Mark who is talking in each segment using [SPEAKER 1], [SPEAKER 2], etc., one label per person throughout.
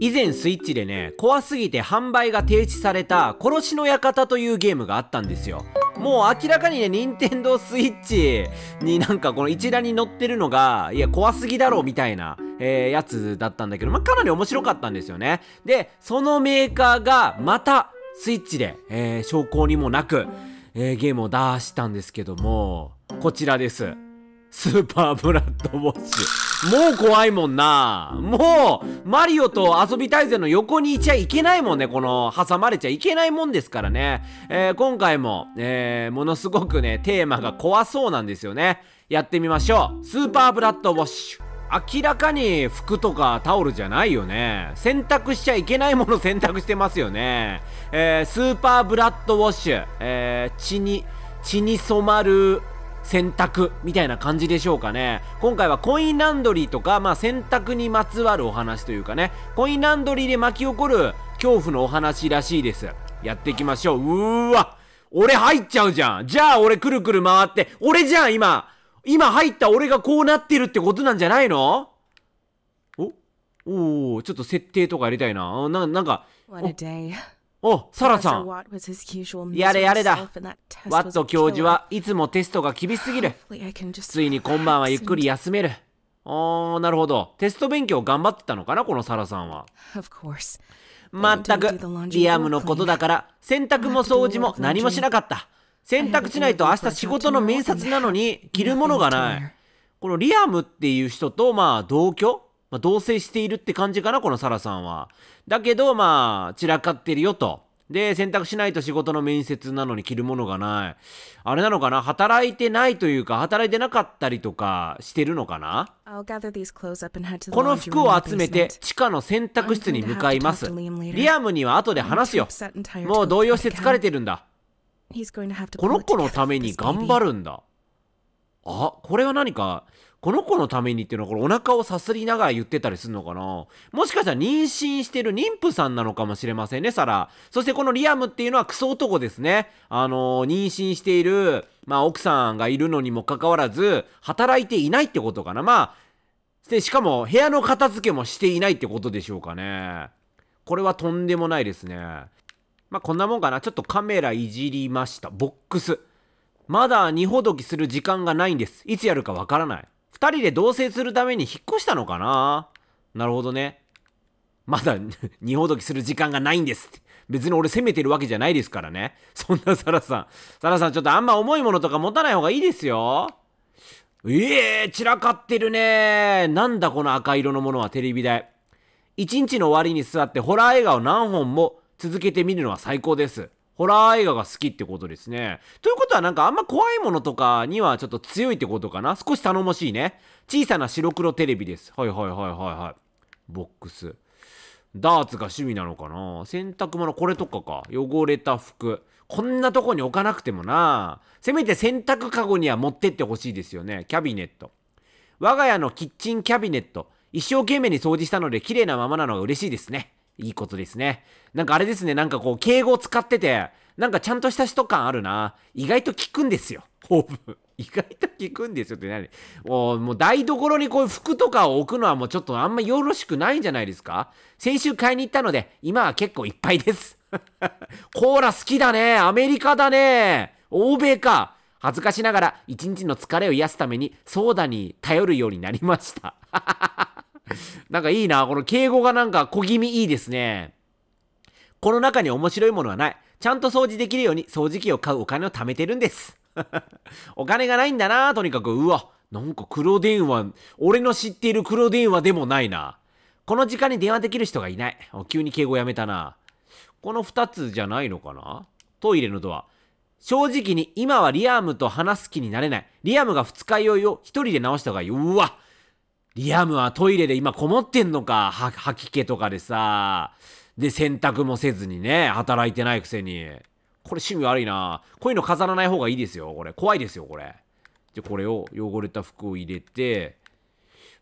[SPEAKER 1] 以前スイッチでね、怖すぎて販売が停止された殺しの館というゲームがあったんですよ。もう明らかにね、任天堂スイッチになんかこの一覧に載ってるのが、いや、怖すぎだろ、うみたいな、えー、やつだったんだけど、まあ、かなり面白かったんですよね。で、そのメーカーがまたスイッチで、えー、証拠にもなく、えー、ゲームを出したんですけども、こちらです。スーパーブラッドウォッシュ。もう怖いもんな。もう、マリオと遊び大全の横にいちゃいけないもんね。この、挟まれちゃいけないもんですからね。えー、今回も、えー、ものすごくね、テーマが怖そうなんですよね。やってみましょう。スーパーブラッドウォッシュ。明らかに服とかタオルじゃないよね。洗濯しちゃいけないもの 洗濯してますよね。えー、スーパーブラッドウォッシュ。えー、血に、血に染まる洗濯みたいな感じでしょうかね。今回はコインランドリーとか、まあ洗濯にまつわるお話というかね、コインランドリーで巻き起こる恐怖のお話らしいです。やっていきましょう。うーわ俺入っちゃうじゃんじゃあ俺くるくる回って、俺じゃん今今入った俺がこうなってるってことなんじゃないのおおー、ちょっと設定とかやりたいな。な、なんか。お、サラさん。やれやれだ。ワット教授はいつもテストが厳しすぎる。ついに今晩はゆっくり休める。あー、なるほど。テスト勉強頑張ってたのかな、このサラさんは。まったく、リアムのことだから、洗濯も掃除も何もしなかった。洗濯しないと明日仕事の面接なのに着るものがない。このリアムっていう人と、まあ、同居まあ、同棲しているって感じかな、このサラさんは。だけど、まあ、散らかってるよと。で、選択しないと仕事の面接なのに着るものがない。あれなのかな働いてないというか、働いてなかったりとかしてるのかなこの服を集めて地下の洗濯室に向かいます。リアムには後で話すよ。もう動揺して疲れてるんだ。この子のために頑張るんだ。あ、これは何かこの子のためにっていうのは、これお腹をさすりながら言ってたりするのかなもしかしたら妊娠してる妊婦さんなのかもしれませんね、サラ。そしてこのリアムっていうのはクソ男ですね。あのー、妊娠している、まあ奥さんがいるのにもかかわらず、働いていないってことかな。まあ、で、しかも部屋の片付けもしていないってことでしょうかね。これはとんでもないですね。まあこんなもんかな。ちょっとカメラいじりました。ボックス。まだ二ほどきする時間がないんです。いつやるかわからない。二人で同棲するために引っ越したのかななるほどね。まだ 二ほどきする時間がないんですって。別に俺責めてるわけじゃないですからね。そんなサラさん。サラさんちょっとあんま重いものとか持たない方がいいですよ。ええー、散らかってるねなんだこの赤色のものはテレビ台。一日の終わりに座ってホラー映画を何本も続けてみるのは最高です。ホラー映画が好きってことですね。ということはなんかあんま怖いものとかにはちょっと強いってことかな少し頼もしいね。小さな白黒テレビです。はいはいはいはいはい。ボックス。ダーツが趣味なのかな洗濯物これとかか。汚れた服。こんなとこに置かなくてもな。せめて洗濯かごには持ってってほしいですよね。キャビネット。我が家のキッチンキャビネット。一生懸命に掃除したので綺麗なままなのが嬉しいですね。いいことですね。なんかあれですね、なんかこう、敬語を使ってて、なんかちゃんとした人感あるな。意外と効くんですよ。ホープ。意外と効くんですよって何もう、もう台所にこういう服とかを置くのはもうちょっとあんまよろしくないんじゃないですか先週買いに行ったので、今は結構いっぱいです。コーラ好きだね。アメリカだね。欧米か。恥ずかしながら、一日の疲れを癒すために、ソーダに頼るようになりました。なんかいいな。この敬語がなんか小気味いいですね。この中に面白いものはない。ちゃんと掃除できるように掃除機を買うお金を貯めてるんです。お金がないんだなとにかく。うわ、なんか黒電話、俺の知っている黒電話でもないな。この時間に電話できる人がいない。急に敬語やめたな。この2つじゃないのかなトイレのドア。正直に今はリアムと話す気になれない。リアムが二日酔いを一人で直した方がいい。うわリアムはトイレで今こもってんのか、吐き気とかでさ。で、洗濯もせずにね、働いてないくせに。これ趣味悪いな。こういうの飾らない方がいいですよ、これ。怖いですよ、これ。で、これを汚れた服を入れて、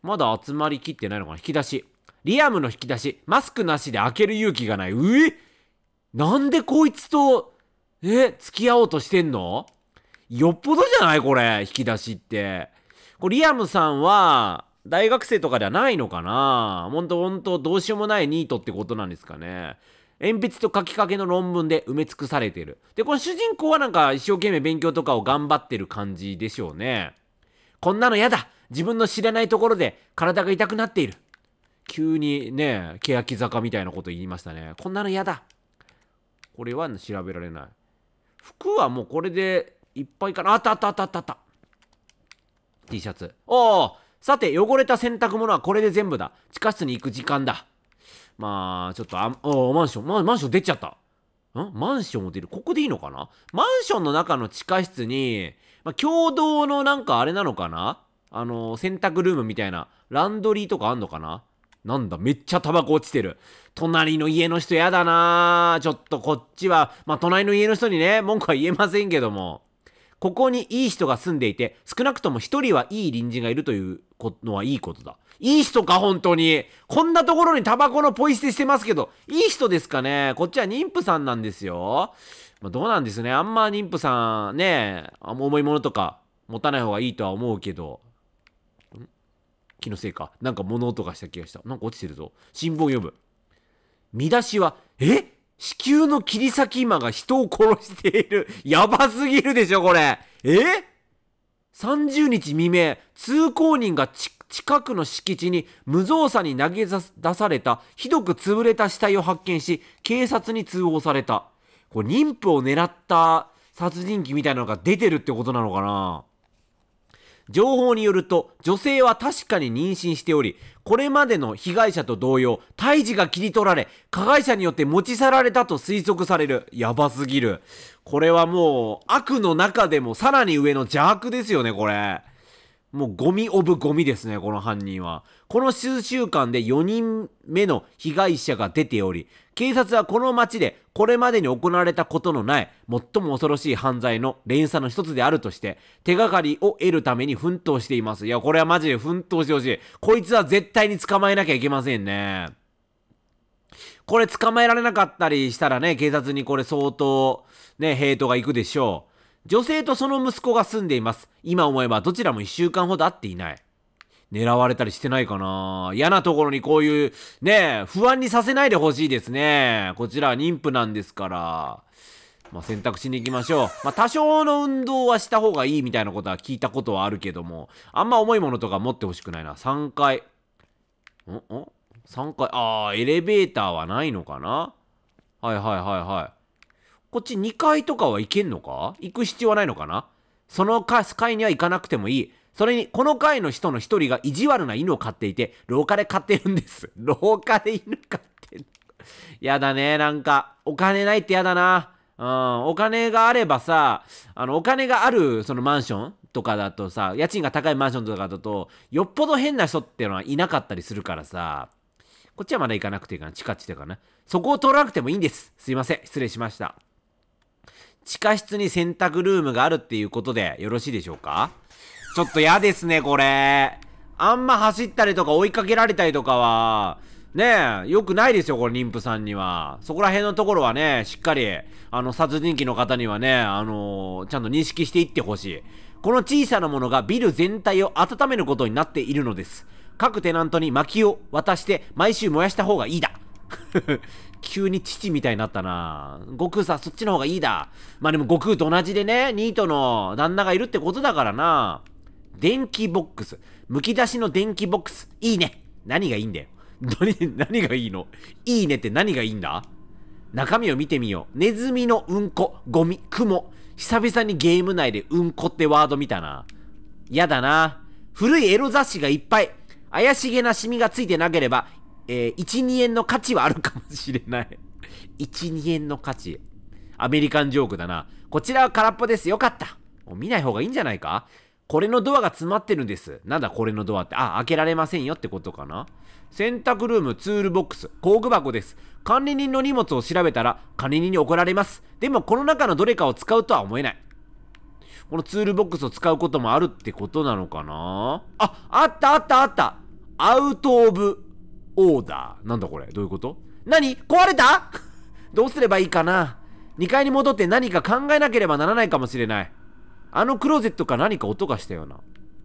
[SPEAKER 1] まだ集まりきってないのかな引き出し。リアムの引き出し。マスクなしで開ける勇気がない。うえなんでこいつと、え付き合おうとしてんのよっぽどじゃないこれ。引き出しって。これリアムさんは、大学生とかではないのかなほんとほんとどうしようもないニートってことなんですかね。鉛筆と書きかけの論文で埋め尽くされてる。で、この主人公はなんか一生懸命勉強とかを頑張ってる感じでしょうね。こんなの嫌だ自分の知らないところで体が痛くなっている。急にね、欅坂みたいなこと言いましたね。こんなの嫌だこれは調べられない。服はもうこれでいっぱいかな。あったあったあったあったあった。T シャツ。おおさて、汚れた洗濯物はこれで全部だ。地下室に行く時間だ。まあ、ちょっと、あ、おマンション、マンション出ちゃった。んマンションも出る。ここでいいのかなマンションの中の地下室に、まあ、共同のなんかあれなのかなあの洗濯ルームみたいな、ランドリーとかあんのかななんだ、めっちゃタバコ落ちてる。隣の家の人やだなちょっとこっちは、まあ、隣の家の人にね、文句は言えませんけども。ここにいい人が住んでいて、少なくとも一人はいい隣人がいるというのはいいことだ。いい人か、本当に。こんなところにタバコのポイ捨てしてますけど、いい人ですかねこっちは妊婦さんなんですよ。まあ、どうなんですね。あんま妊婦さんね、重いものとか持たない方がいいとは思うけど。気のせいか。なんか物音がした気がした。なんか落ちてるぞ。新聞読む。見出しは、え子宮の切り裂き魔が人を殺している。やばすぎるでしょ、これ。え ?30 日未明、通行人が近くの敷地に無造作に投げ出された、ひどく潰れた死体を発見し、警察に通報された。これ、妊婦を狙った殺人鬼みたいなのが出てるってことなのかな情報によると、女性は確かに妊娠しており、これまでの被害者と同様、胎児が切り取られ、加害者によって持ち去られたと推測される。やばすぎる。これはもう、悪の中でもさらに上の邪悪ですよね、これ。もうゴミオブゴミですね、この犯人は。この数週間で4人目の被害者が出ており、警察はこの町でこれまでに行われたことのない最も恐ろしい犯罪の連鎖の一つであるとして、手がかりを得るために奮闘しています。いや、これはマジで奮闘してほしい。こいつは絶対に捕まえなきゃいけませんね。これ捕まえられなかったりしたらね、警察にこれ相当、ね、ヘイトが行くでしょう。女性とその息子が住んでいます。今思えばどちらも一週間ほど会っていない。狙われたりしてないかな嫌なところにこういう、ね不安にさせないでほしいですね。こちらは妊婦なんですから。まあ、選択しに行きましょう。まあ、多少の運動はした方がいいみたいなことは聞いたことはあるけども、あんま重いものとか持ってほしくないな。3階。んん ?3 階。あー、エレベーターはないのかなはいはいはいはい。こっち2階とかは行けんのか行く必要はないのかなその階には行かなくてもいい。それに、この階の人の一人が意地悪な犬を飼っていて、廊下で飼ってるんです。廊下で犬飼ってる。やだね、なんか。お金ないってやだな。うん、お金があればさ、あの、お金がある、そのマンションとかだとさ、家賃が高いマンションとかだと、よっぽど変な人っていうのはいなかったりするからさ、こっちはまだ行かなくていいかな。地下地とかな。そこを通らなくてもいいんです。すいません。失礼しました。地下室に洗濯ルームがあるっていうことでよろしいでしょうかちょっと嫌ですね、これ。あんま走ったりとか追いかけられたりとかは、ねえ、良くないですよ、この妊婦さんには。そこら辺のところはね、しっかり、あの、殺人鬼の方にはね、あのー、ちゃんと認識していってほしい。この小さなものがビル全体を温めることになっているのです。各テナントに薪を渡して、毎週燃やした方がいいだ。急に父みたいになったな悟空さん、そっちの方がいいだ。まあでも悟空と同じでね、ニートの旦那がいるってことだからな。電気ボックス。むき出しの電気ボックス。いいね。何がいいんだよ。何、何がいいのいいねって何がいいんだ中身を見てみよう。ネズミのうんこ、ゴミ、雲。久々にゲーム内でうんこってワード見たな。やだな。古いエロ雑誌がいっぱい。怪しげなシミがついてなければ、えー、1、2円の価値はあるかもしれない1、2 円の価値。アメリカンジョークだな。こちらは空っぽです。よかった。もう見ない方がいいんじゃないかこれのドアが詰まってるんです。なんだこれのドアって。あ、開けられませんよってことかな。洗濯ルーム、ツールボックス、工具箱です。管理人の荷物を調べたら、管理人に怒られます。でも、この中のどれかを使うとは思えない。このツールボックスを使うこともあるってことなのかなあ、あったあったあったアウトオブオーダー。なんだこれどういうこと何壊れた どうすればいいかな ?2 階に戻って何か考えなければならないかもしれない。あのクローゼットか何か音がしたよな。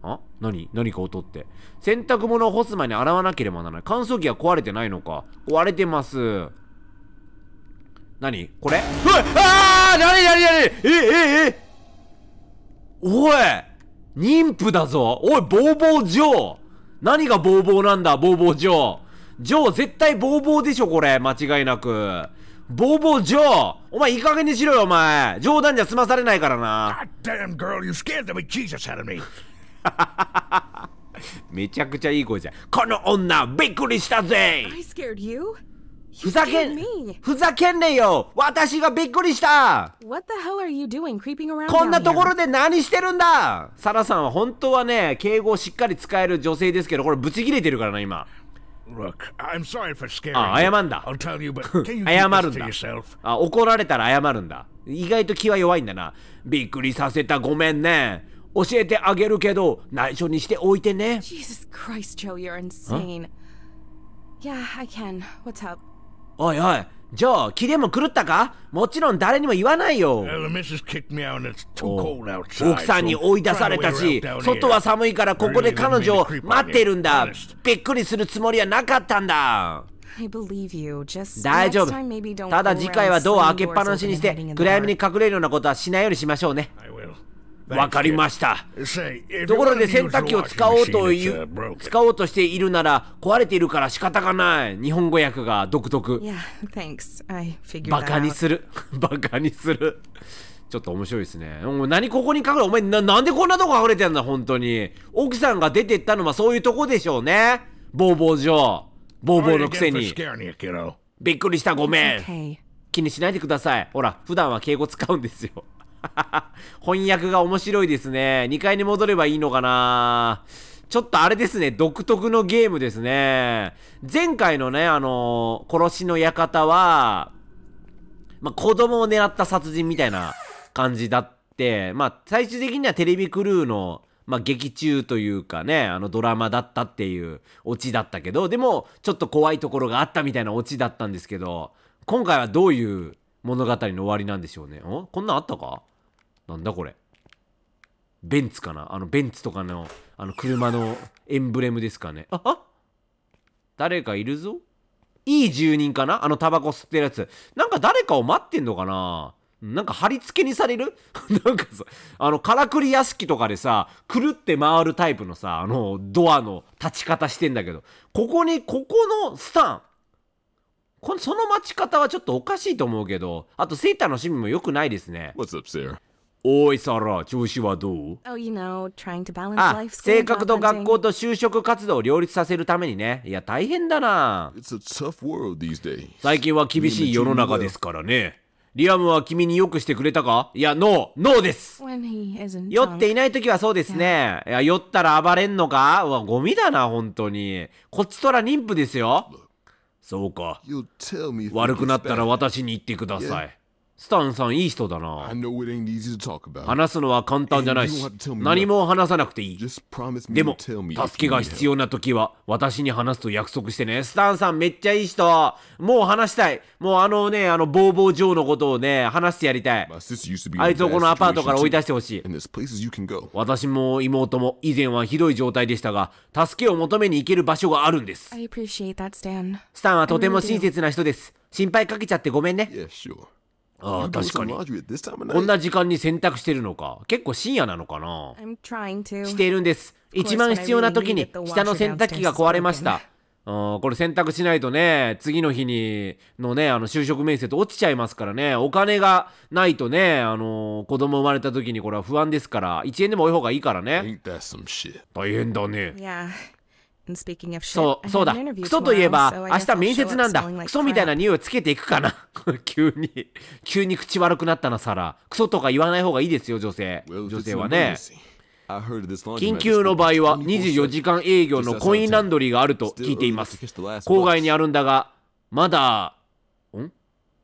[SPEAKER 1] あ何何か音って。洗濯物を干す前に洗わなければならない。乾燥機は壊れてないのか。壊れてます。何これうわああ、何何何えええおい妊婦だぞおい、ボーボージョー何がボーボーなんだ、ボーボージョージョー絶対ボーボーでしょ、これ。間違いなく。ボーボージョーお前いい加減にしろよ、お前。冗談じゃ済まされないからな。めちゃくちゃいい声じゃん。この女、びっくりしたぜふざけん、ふざけんねよ私がびっくりしたこんなところで何してるんだサラさんは本当はね、敬語をしっかり使える女性ですけど、これブチ切れてるからな、今。Look, I'm sorry for scaring ああ、謝んだ。I'll tell you, but can you 謝るんだ。あ、怒られたら謝るんだ。意外と気は弱いんだな。びっくりさせたごめんね。教えてあげるけど、内緒にしておいてね。Jesus Christ, Joe, you're insane. Yeah, I can. What's up? おいおい。ジョー、キレも狂ったかもちろん誰にも言わないよ。奥さんに追い出されたし、外は寒いからここで彼女を待ってるんだ。びっくりするつもりはなかったんだ。大丈夫。ただ次回はドア開けっぱなしにして、暗闇に隠れるようなことはしないようにしましょうね。わかりました。ところで洗濯機を使おうという、使おうとしているなら壊れているから仕方がない。日本語訳が独特。thanks. バカにする。バカ にする。ちょっと面白いですね。何ここに隠れ、お前ななんでこんなとこ隠れてんだ、本当に。奥さんが出てったのはそういうとこでしょうね。ボーボー上。ボーボーのくせに。びっくりした、ごめん。気にしないでください。ほら、普段は敬語使うんですよ。翻訳が面白いですね。2階に戻ればいいのかなちょっとあれですね、独特のゲームですね。前回のね、あのー、殺しの館は、まあ、子供を狙った殺人みたいな感じだって、まあ、最終的にはテレビクルーの、まあ、劇中というかね、あのドラマだったっていうオチだったけど、でも、ちょっと怖いところがあったみたいなオチだったんですけど、今回はどういう物語の終わりなんでしょうね。んこんなんあったかなんだこれ。ベンツかなあのベンツとかのあの車のエンブレムですかね。ああ誰かいるぞいい住人かなあのタバコ吸ってるやつ。なんか誰かを待ってんのかななんか貼り付けにされる なんかさ、あの、からくり屋敷とかでさ、くるって回るタイプのさ、あの、ドアの立ち方してんだけど、ここに、ここのスタン、このその待ち方はちょっとおかしいと思うけど、あとセーターの趣味も良くないですね。What's up, s r おい、サラ、調子はどう、oh, you know, life, あ、性格と学校と就職活動を両立させるためにね。いや、大変だな。最近は厳しい世の中ですからね。リアムは君によくしてくれたかいや、ノー、ノーです。酔っていない時はそうですね。いや、酔ったら暴れんのかうわ、ゴミだな、本当に。こっちとら妊婦ですよ。そうか悪くなったら私に言ってくださいスタンさんいい人だな。話すのは簡単じゃないし、何も話さなくていい。でも、助けが必要な時は、私に話すと約束してね。スタンさんめっちゃいい人。もう話したい。もうあのね、あの、ボーボージョーのことをね、話してやりたい。あいつをこのアパートから追い出してほしい。私も妹も以前はひどい状態でしたが、助けを求めに行ける場所があるんです。スタンはとても親切な人です。心配かけちゃってごめんね。ああ確かにこんな時間に洗濯してるのか結構深夜なのかなしているんです一番必要な時に下の洗濯機が壊れましたこれ洗濯しないとね次の日にのねあの就職面接落ちちゃいますからねお金がないとねあの子供生まれた時にこれは不安ですから1円でも多い方がいいからね大変だね、yeah. そう、そうだ。クソといえば、明日面接なんだ。クソみたいな匂いをつけていくかな。急に、急に口悪くなったな、サラ。クソとか言わない方がいいですよ、女性。女性はね。緊急の場合は24時間営業のコインランドリーがあると聞いています。郊外にあるんだが、まだ、ん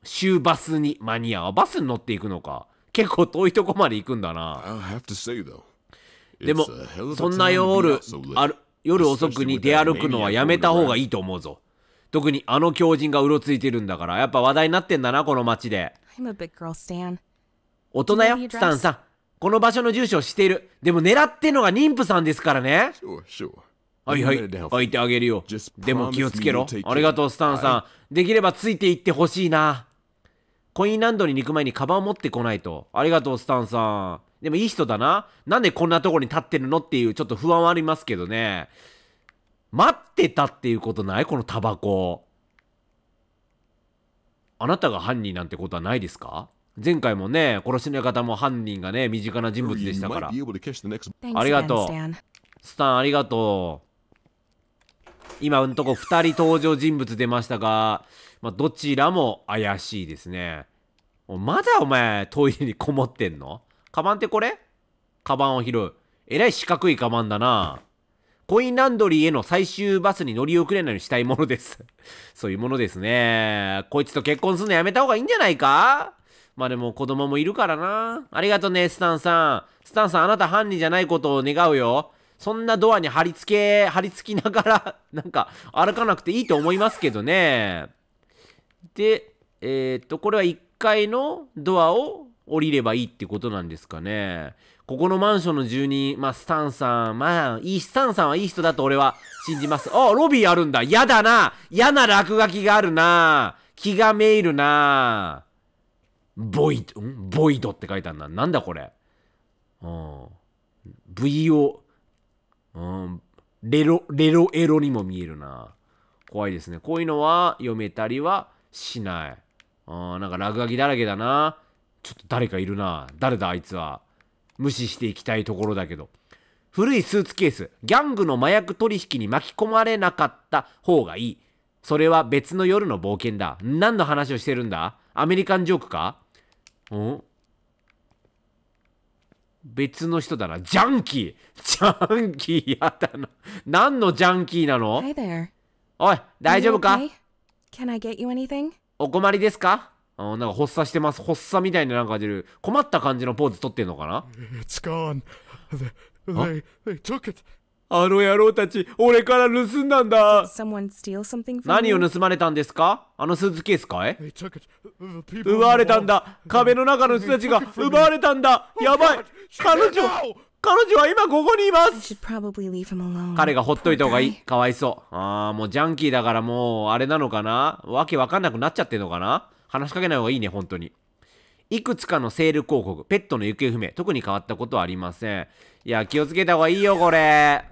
[SPEAKER 1] 週バスに間に合う。バスに乗っていくのか。結構遠いとこまで行くんだな。でも、そんな夜、ある、夜遅くに出歩くのはやめた方がいいと思うぞ。特にあの狂人がうろついてるんだから、やっぱ話題になってんだな、この街で。大人よ、スタンさん。この場所の住所を知っている。でも狙ってんのが妊婦さんですからね。はいはい、置いてあげるよ。でも気をつけろ。ありがとう、スタンさん。できればついていってほしいな。コインランドリーに行く前にカバン持ってこないと。ありがとう、スタンさん。でもいい人だな。なんでこんなとこに立ってるのっていうちょっと不安はありますけどね。待ってたっていうことないこのタバコ。あなたが犯人なんてことはないですか前回もね、殺しの方も犯人がね、身近な人物でしたから。ありがとう。スタン、ありがとう。今んとこ2人登場人物出ましたが、まあ、どちらも怪しいですね。まだお前、トイレにこもってんのカバンってこれカバンを拾う。えらい四角いカバンだな。コインランドリーへの最終バスに乗り遅れないようにしたいものです そういうものですね。こいつと結婚するのやめた方がいいんじゃないかまあでも子供もいるからな。ありがとね、スタンさん。スタンさん、あなた犯人じゃないことを願うよ。そんなドアに貼り付け、貼り付きながらなんか歩かなくていいと思いますけどね。で、えー、っと、これは1階のドアを降りればいいってことなんですかね。ここのマンションの住人、まあ、スタンさん、まあ、いい、スタンさんはいい人だと俺は信じます。あ、ロビーあるんだ。嫌だな。嫌な落書きがあるな。気がめいるな。ボイド、んボイドって書いてあるな。なんだこれ。うん。VO、うん、レロ、レロエロにも見えるな。怖いですね。こういうのは読めたりはしない。うん、なんか落書きだらけだな。ちょっと誰かいるな。誰だあいつは。無視していきたいところだけど。古いスーツケース。ギャングの麻薬取引に巻き込まれなかった方がいい。それは別の夜の冒険だ。何の話をしてるんだアメリカンジョークかん別の人だな。ジャンキージャンキーやだな。何のジャンキーなの、h e おい、大丈夫か、Can I get you anything? お困りですかあなんか発作してます。発作みたいななんか出る。困った感じのポーズ取ってんのかな ?It's gone. They, they, they took it. あの野郎たち、俺から盗んだんだ。何を盗まれたんですかあのスーツケースかい奪われたんだ。壁の中の人たちが奪われたんだ。やばい。彼女、彼女は今ここにいます彼がほっといた方がいい。かわいそう。ああ、もうジャンキーだからもう、あれなのかなわけわかんなくなっちゃってんのかな話しかけない方がいいね、本当に。いくつかのセール広告、ペットの行方不明、特に変わったことはありません。いや、気をつけた方がいいよ、これ。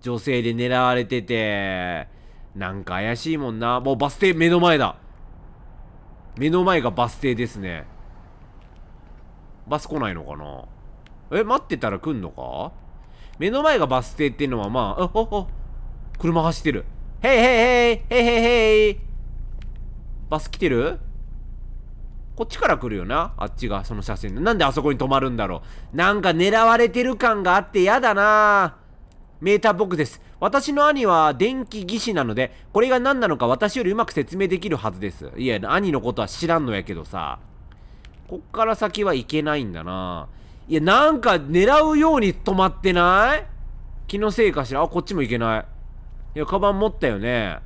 [SPEAKER 1] 女性で狙われてて。なんか怪しいもんな。もうバス停目の前だ。目の前がバス停ですね。バス来ないのかなえ、待ってたら来んのか目の前がバス停っていうのはまあ、あ、あ、あ、車走ってる。へいへいへいへいへいへいバス来てるこっちから来るよなあっちが、その車線。なんであそこに止まるんだろうなんか狙われてる感があって嫌だなメーター僕です。私の兄は電気技師なので、これが何なのか私よりうまく説明できるはずです。いや、兄のことは知らんのやけどさ。こっから先は行けないんだなぁ。いや、なんか狙うように止まってない気のせいかしらあ、こっちも行けない。いや、カバン持ったよね。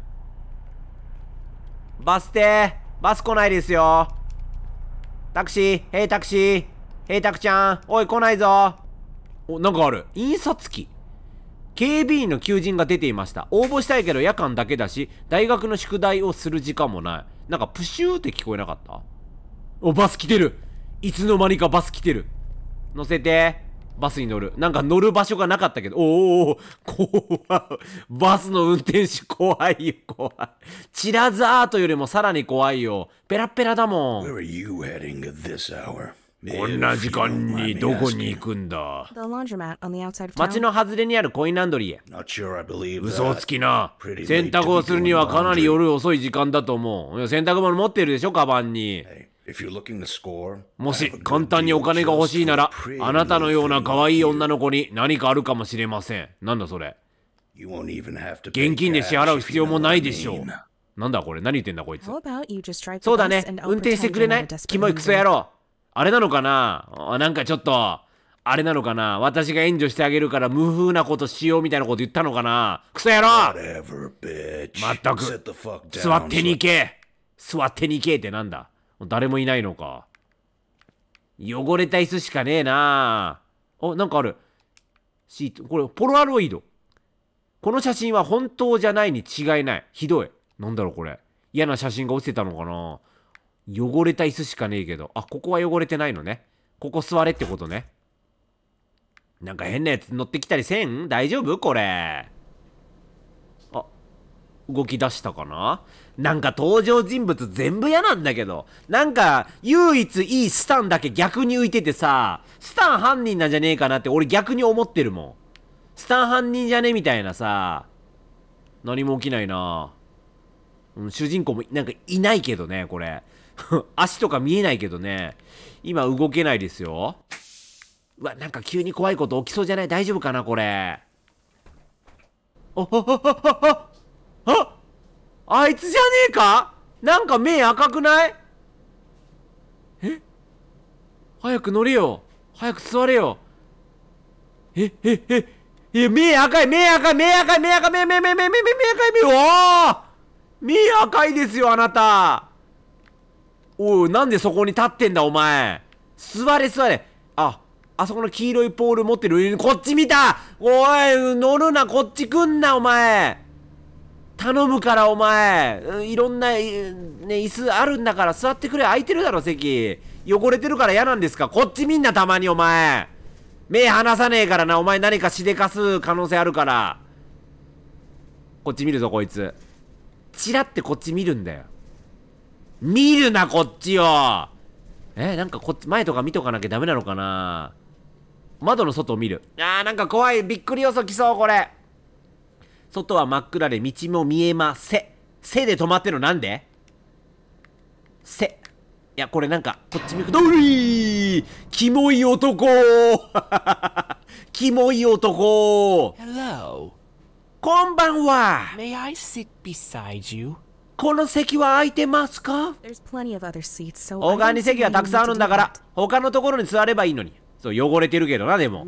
[SPEAKER 1] バス停バス来ないですよ。タクシーへい、タクシーへい、タクちゃんおい来ないぞお、なんかある。印刷機。警備員の求人が出ていました。応募したいけど夜間だけだし、大学の宿題をする時間もない。なんかプシューって聞こえなかったお、バス来てるいつの間にかバス来てる。乗せて。バスに乗る。なんか乗る場所がなかったけど。おーおお怖バスの運転手怖いよ、怖い。チラザートよりもさらに怖いよ。ペラペラだもん。こんな時間にどこに行くんだ街の外れにあるコインランドリーへ。嘘つきな。洗濯をするにはかなり夜遅い時間だと思う。洗濯物持ってるでしょ、カバンに。もし簡単にお金が欲しいなら、あなたのような可愛い女の子に何かあるかもしれません。なんだそれ。現金で支払う必要もないでしょう。なんだこれ何言ってんだこいつ。そうだね。運転してくれないキモいクソ野郎。あれなのかななんかちょっと、あれなのかな私が援助してあげるから無風なことしようみたいなこと言ったのかなクソ野郎まったく、座ってに行け座ってに行けってなんだ誰もいないのか。汚れた椅子しかねえなあ、なんかある。シート。これ、ポロアロイド。この写真は本当じゃないに違いない。ひどい。なんだろう、これ。嫌な写真が落ちてたのかな汚れた椅子しかねえけど。あ、ここは汚れてないのね。ここ座れってことね。なんか変なやつ乗ってきたりせん大丈夫これ。動き出したかななんか登場人物全部嫌なんだけど。なんか、唯一いいスタンだけ逆に浮いててさ、スタン犯人なんじゃねえかなって俺逆に思ってるもん。スタン犯人じゃねみたいなさ、何も起きないなうん、主人公もなんかいないけどね、これ。足とか見えないけどね。今動けないですよ。うわ、なんか急に怖いこと起きそうじゃない大丈夫かなこれ。お、ほっほっああいつじゃねえかなんか目赤くないえ早く乗れよ早く座れよええええ目赤い目赤い目赤い目赤い目赤目目目目目赤い目赤い目赤いですよあなたおいなんでそこに立ってんだお前座れ座れああそこの黄色いポール持ってるこっち見たおい乗るなこっち来んなお前頼むからお前、うん、いろんな、ね、椅子あるんだから座ってくれ空いてるだろ席汚れてるから嫌なんですかこっちみんなたまにお前目離さねえからなお前何かしでかす可能性あるからこっち見るぞこいつチラってこっち見るんだよ見るなこっちよえなんかこっち前とか見とかなきゃダメなのかな窓の外を見るあーなんか怖いびっくり要素来そうこれ外は真っ暗で道も見えませ。せで止まってるのなんでせ。いや、これなんか、こっち向くどうーキモい男 キモい男 Hello. こんばんは May I sit beside you? この席は空いてますか他に席がたくさんあるんだから、他のところに座ればいいのに。そう、汚れてるけどな、でも。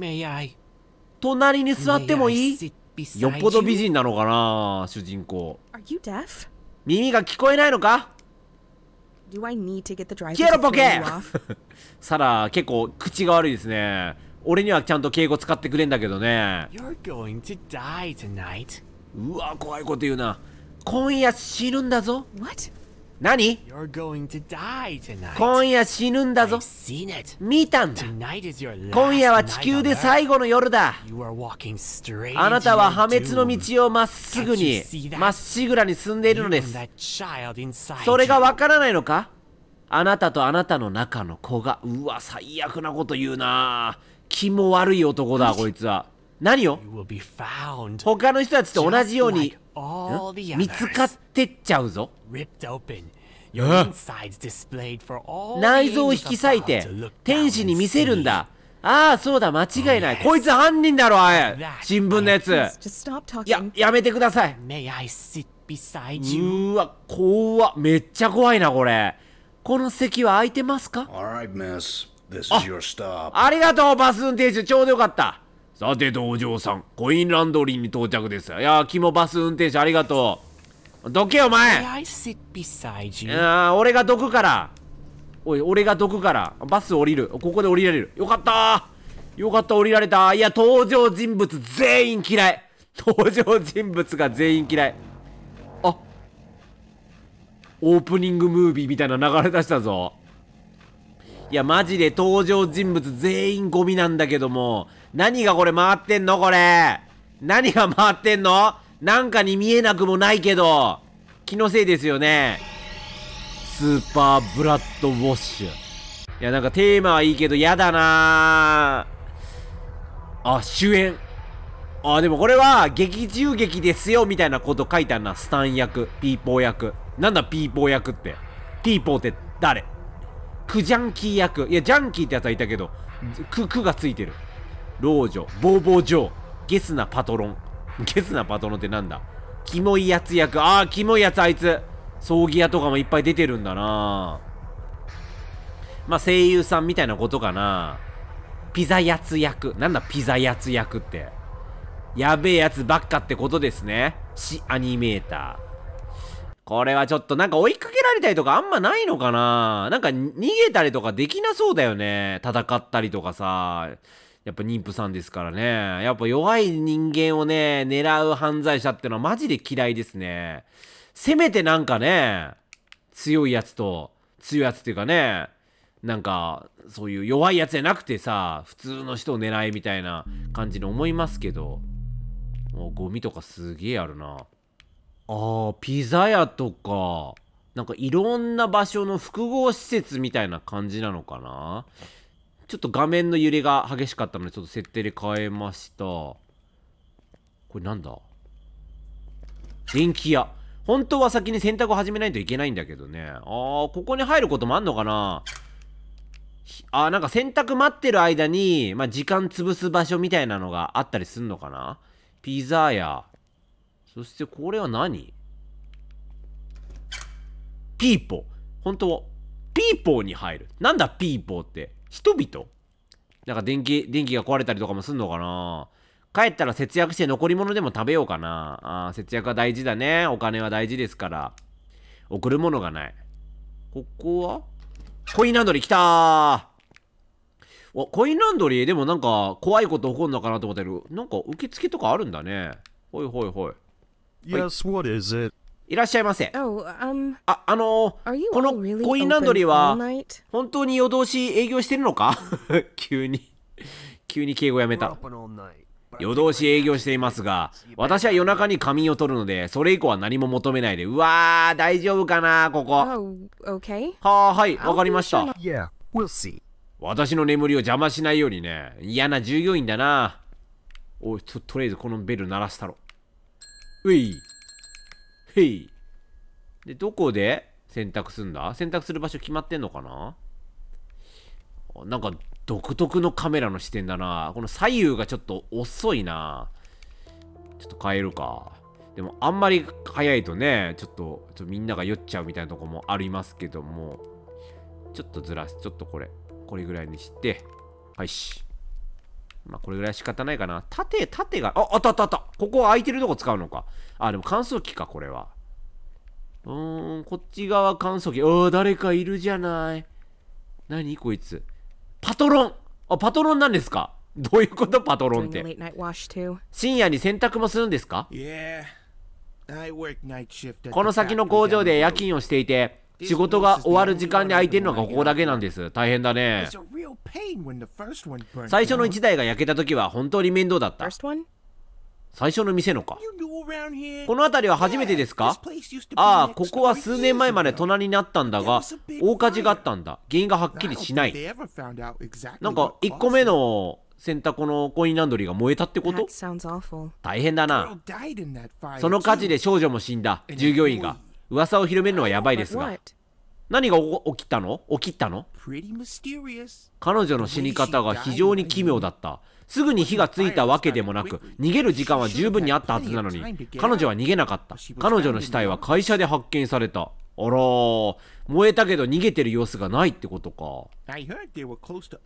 [SPEAKER 1] 隣に座ってもいいよっぽど美人なのかな主人公耳が聞こえないのか消えろボケ サラ結構口が悪いですね俺にはちゃんと敬語使ってくれんだけどねうわ怖いこと言うな今夜死ぬんだぞ What? 何今夜死ぬんだぞ見たんだ今夜は地球で最後の夜だあなたは破滅の道をまっすぐにまっしぐらに進んでいるのですそれがわからないのかあなたとあなたの中の子がうわ最悪なこと言うな気も悪い男だこいつは何を他の人たちと同じように見つかってっちゃうぞ。内臓を引き裂いて天使に見せるんだ。ああ、そうだ、間違いない。こいつ犯人だろ、あれ。新聞のやつ。いや、やめてください。うわ、怖っ。めっちゃ怖いな、これ。この席は空いてますかあありがとう、バス運転手。ちょうどよかった。さてとお嬢さん、コインランドリーに到着です。いやー、肝バス運転手ありがとう。どけお前あー、俺がどくから。おい、俺がどくから。バス降りる。ここで降りられる。よかったよかった、降りられた。いや、登場人物全員嫌い。登場人物が全員嫌い。あオープニングムービーみたいな流れ出したぞ。いや、マジで登場人物全員ゴミなんだけども。何がこれ回ってんのこれ。何が回ってんのなんかに見えなくもないけど。気のせいですよね。スーパーブラッドウォッシュ。いや、なんかテーマはいいけどやだなあ、主演。あ、でもこれは劇中劇ですよみたいなこと書いてあるな。スタン役、ピーポー役。なんだピーポー役って。ピーポーって誰クジャンキー役。いや、ジャンキーってやつはいたけど、ク、クがついてる。老女、ボーボー女、ゲスなパトロン。ゲスなパトロンってなんだキモいやつ役。ああ、キモいやつあいつ。葬儀屋とかもいっぱい出てるんだなまあ、声優さんみたいなことかなピザやつ役。なんだピザやつ役って。やべえやつばっかってことですね。し、アニメーター。これはちょっとなんか追いかけられたりとかあんまないのかななんか逃げたりとかできなそうだよね。戦ったりとかさ。やっぱ妊婦さんですからね。やっぱ弱い人間をね、狙う犯罪者ってのはマジで嫌いですね。せめてなんかね、強いやつと、強いやつっていうかね、なんか、そういう弱いやつじゃなくてさ、普通の人を狙えみたいな感じに思いますけど。もうゴミとかすげえあるな。ああ、ピザ屋とか、なんかいろんな場所の複合施設みたいな感じなのかなちょっと画面の揺れが激しかったので、ちょっと設定で変えました。これなんだ電気屋。本当は先に洗濯を始めないといけないんだけどね。ああ、ここに入ることもあんのかなあーなんか洗濯待ってる間に、まあ、時間潰す場所みたいなのがあったりすんのかなピザ屋。そしてこれは何ピーポー。本当ピーポーに入る。なんだピーポーって。人々なんか電気、電気が壊れたりとかもすんのかな帰ったら節約して残り物でも食べようかなあ節約は大事だね。お金は大事ですから。送るものがない。ここはコインランドリー来たーお、コインランドリーでもなんか怖いこと起こるのかなと思ってる。なんか受付とかあるんだね。ほいほいほい。Yes, what is it? いらっしゃいませ。Oh, um, あ、あのー、このコインランドリーは、本当に夜通し営業してるのか 急に急に敬語やめた。夜通し営業していますが、私は夜中に仮眠を取るので、それ以降は何も求めないで、うわー、大丈夫かな、ここ。Oh, okay. はあ、はい、わかりました。Yeah, we'll 私の眠りを邪魔しないようにね。嫌な従業員だな。おいと、とりあえずこのベル鳴らしたろ。うい。へい。で、どこで選択すんだ選択する場所決まってんのかななんか、独特のカメラの視点だな。この左右がちょっと遅いな。ちょっと変えるか。でも、あんまり早いとね、ちょっと、ちょっとみんなが酔っちゃうみたいなとこもありますけども、ちょっとずらす。ちょっとこれ、これぐらいにして、はいし。まあ、これぐらい仕方ないかな。縦、縦が、あ、あったあったあった。ここ空いてるとこ使うのか。あ、でも乾燥機か、これは。うーん、こっち側乾燥機。うー、誰かいるじゃない。何こいつ。パトロンあ、パトロンなんですかどういうことパトロンって。深夜に洗濯もするんですかこの先の工場で夜勤をしていて、仕事が終わる時間に空いてるのがここだけなんです。大変だね。最初の1台が焼けた時は本当に面倒だった。最初の店のか。この辺りは初めてですかああ、ここは数年前まで隣になったんだが、大火事があったんだ。原因がはっきりしない。なんか、1個目の洗濯のコインランドリーが燃えたってこと大変だな。その火事で少女も死んだ、従業員が。噂を広めるのはやばいですが何が起きたの起きたの彼女の死に方が非常に奇妙だったすぐに火がついたわけでもなく逃げる時間は十分にあったはずなのに彼女は逃げなかった彼女の死体は会社で発見されたあら燃えたけど逃げてる様子がないってことか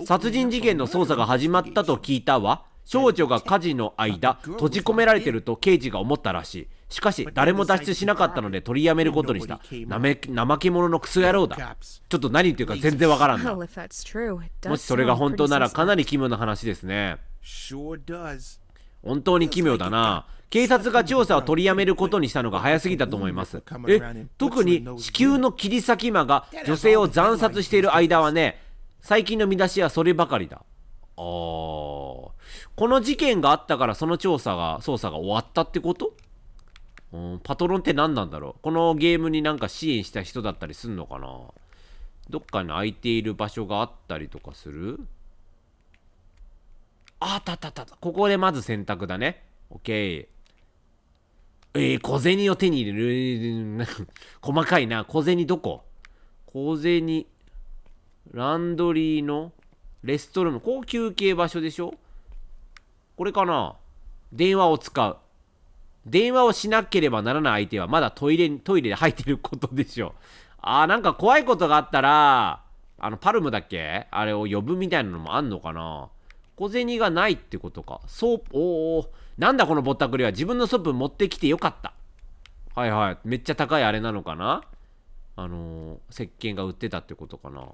[SPEAKER 1] 殺人事件の捜査が始まったと聞いたわ少女が火事の間閉じ込められてると刑事が思ったらしいしかし、誰も脱出しなかったので取りやめることにした。なめ怠け者のクソ野郎だ。ちょっと何言ってるか全然わからんな。もしそれが本当ならかなり奇妙な話ですね。本当に奇妙だな。警察が調査を取りやめることにしたのが早すぎたと思います。え、特に子宮の切り裂き魔が女性を惨殺している間はね、最近の見出しはそればかりだ。あー。この事件があったからその調査が、捜査が終わったってことうん、パトロンって何なんだろうこのゲームになんか支援した人だったりすんのかなどっかに空いている場所があったりとかするああ、たたたた。ここでまず選択だね。オッえー、小銭を手に入れる。細かいな。小銭どこ小銭。ランドリーのレストルーム。高級系場所でしょこれかな電話を使う。電話をしなければならない相手はまだトイレ、トイレで入ってることでしょ。あー、なんか怖いことがあったら、あの、パルムだっけあれを呼ぶみたいなのもあんのかな小銭がないってことか。ソープ、おー、なんだこのぼったくりは自分のソープ持ってきてよかった。はいはい。めっちゃ高いあれなのかなあのー、石鹸が売ってたってことかな。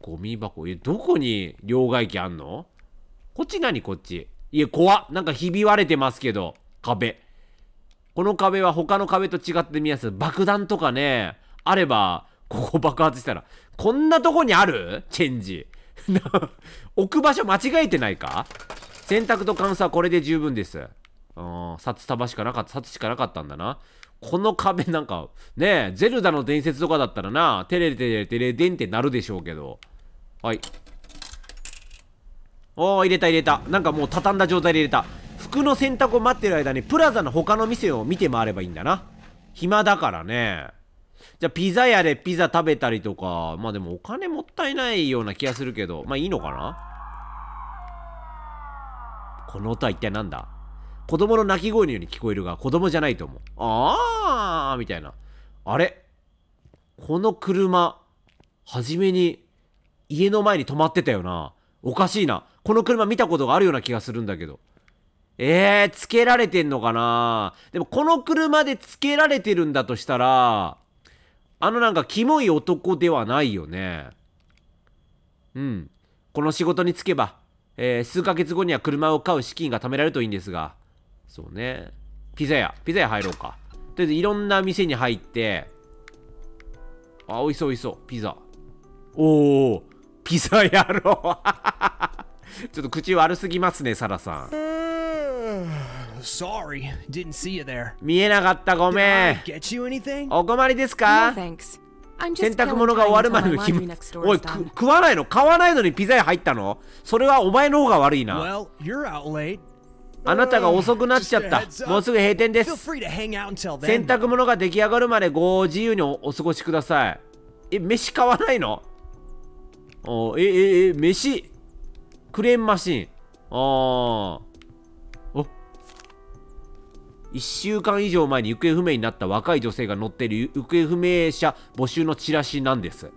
[SPEAKER 1] ゴミ箱。え、どこに両替機あんのこっち何こっち。いや、怖っ。なんかひび割れてますけど。壁。この壁は他の壁と違って見やすい。爆弾とかね、あれば、ここ爆発したら、こんなとこにあるチェンジ。置く場所間違えてないか選択と監査はこれで十分です。うん、札束しかなかった、札しかなかったんだな。この壁なんか、ねえ、ゼルダの伝説とかだったらな、テレレテレテレデンってなるでしょうけど。はい。おー、入れた入れた。なんかもう畳んだ状態で入れた。服の洗濯を待ってる間にプラザの他の店を見て回ればいいんだな。暇だからね。じゃあピザ屋でピザ食べたりとか、まあでもお金もったいないような気がするけど、まあいいのかなこの音は一体何だ子供の泣き声のように聞こえるが、子供じゃないと思う。あーみたいな。あれこの車、はじめに家の前に止まってたよな。おかしいな。この車見たことがあるような気がするんだけど。えー、つけられてんのかなでもこの車でつけられてるんだとしたら、あのなんかキモい男ではないよね。うん。この仕事に就けば、えー、数ヶ月後には車を買う資金が貯められるといいんですが。そうね。ピザ屋。ピザ屋入ろうか。とりあえずいろんな店に入って、あ、美味しそう美味しそう。ピザ。おー、ピザ野郎 ちょっと口悪すぎますね、サラさん。Sorry, didn't see you there. 見えなかった、ごめん。お困りですか no, 洗濯物が終わるまでの日おい食わないの買わないのにピザ屋入ったのそれはお前の方が悪いな、well, あなたが遅くなっちゃった。もうすぐ閉店です。洗濯物が出来上がるまでご自由にお過ごしください。え、飯買わないのおえ、え、え、飯クレーンマシン。ああ。1週間以上前に行方不明になった若い女性が乗っている行方不明者募集のチラシなんです。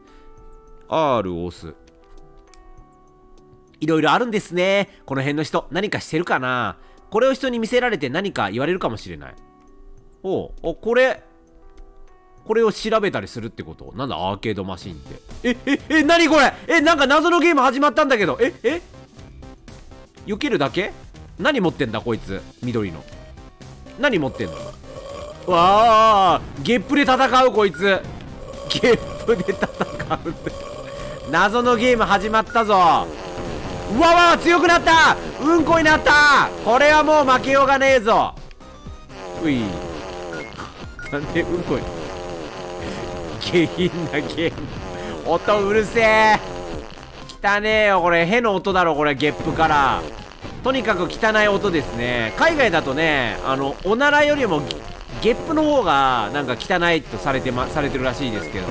[SPEAKER 1] R を押す。いろいろあるんですね。この辺の人、何かしてるかなこれを人に見せられて何か言われるかもしれない。おお、これ、これを調べたりするってことなんだ、アーケードマシンって。え、え、え、なこれえ、なんか謎のゲーム始まったんだけど。え、え避けるだけ何持ってんだ、こいつ。緑の。何持ってんのわあゲップで戦うこいつゲップで戦うって謎のゲーム始まったぞうわわ強くなったうんこになったこれはもう負けようがねえぞういなんでうんこに下品なゲーム音うるせえ汚ねえよこれへの音だろこれゲップからとにかく汚い音ですね海外だとねあのおならよりもゲップの方がなんか汚いとされてまされてるらしいですけど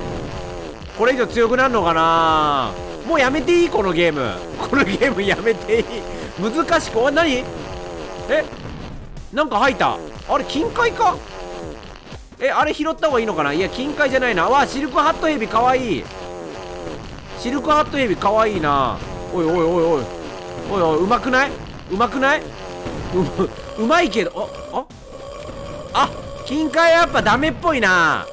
[SPEAKER 1] これ以上強くなるのかなもうやめていいこのゲームこのゲームやめていい難しくあ何えなんか吐いたあれ金塊かえあれ拾った方がいいのかないや金塊じゃないなわシルクハットヘビかわいいシルクハットヘビかわいいなおいおいおいおいおいおいうまくないうまくないううまいけどあっあ金塊やっぱダメっぽいな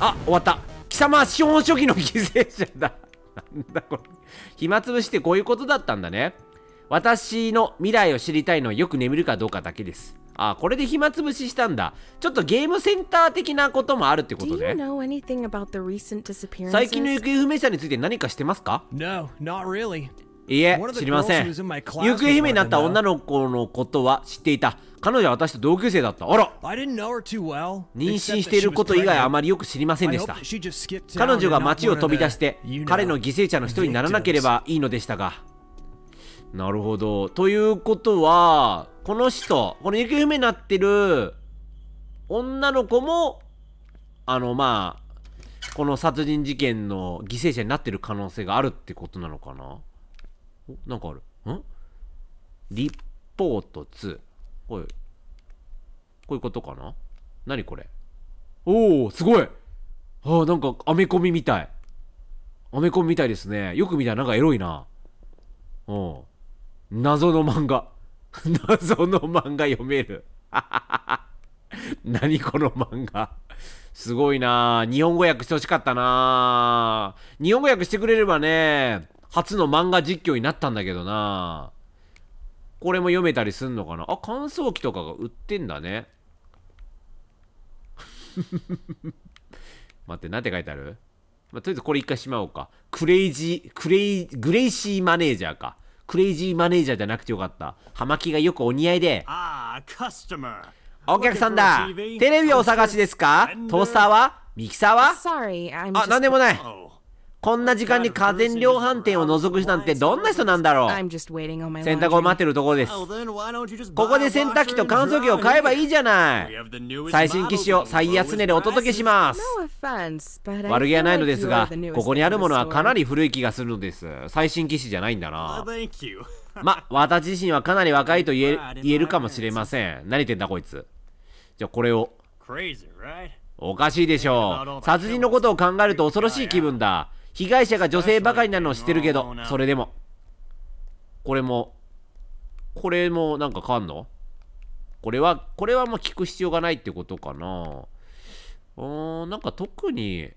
[SPEAKER 1] あ終わった貴様資本主義の犠牲者だなんだこれ暇つぶしてこういうことだったんだね私の未来を知りたいのはよく眠るかどうかだけですあこれで暇つぶししたんだちょっとゲームセンター的なこともあるってことで、最近の行方不明者について何かしてますか No, not really いいえ、知りません。行方不明になった女の子のことは知っていた。彼女は私と同級生だった。あら妊娠していること以外あまりよく知りませんでした。彼女が街を飛び出して、彼の犠牲者の人にならなければいいのでしたが。なるほど。ということは、この人、この行方不明になってる女の子も、あの、まあ、この殺人事件の犠牲者になってる可能性があるってことなのかななんかある。んリポート2。こい。こういうことかな何これおー、すごいああ、なんかアメコミみたい。アメコミみたいですね。よく見たらなんかエロいな。うん。謎の漫画。謎の漫画読める。何この漫画。すごいな日本語訳してほしかったな日本語訳してくれればね、初の漫画実況になったんだけどなこれも読めたりすんのかなあ、乾燥機とかが売ってんだね。待って、なんて書いてある、まあ、とりあえずこれ一回しまおうか。クレイジー、クレイ、グレイシーマネージャーか。クレイジーマネージャーじゃなくてよかった。葉巻がよくお似合いで。ああ、お客さんだ。テレビをお探しですかトースターはミキサーはあ、なんでもない。こんな時間に家電量販店を覗く人なんてどんな人なんだろう洗濯を待ってるところです。ここで洗濯機と乾燥機を買えばいいじゃない最新機種を最安値でお届けします悪気はないのですが、ここにあるものはかなり古い気がするのです。最新機種じゃないんだな。ま、私自身はかなり若いと言え言えるかもしれません。何言ってんだこいつ。じゃあこれを。おかしいでしょう。殺人のことを考えると恐ろしい気分だ。被害者が女性ばかりなのを知ってるけど、それでも。これも、これもなんか変わんのこれは、これはもう聞く必要がないってことかな。うーん、なんか特に、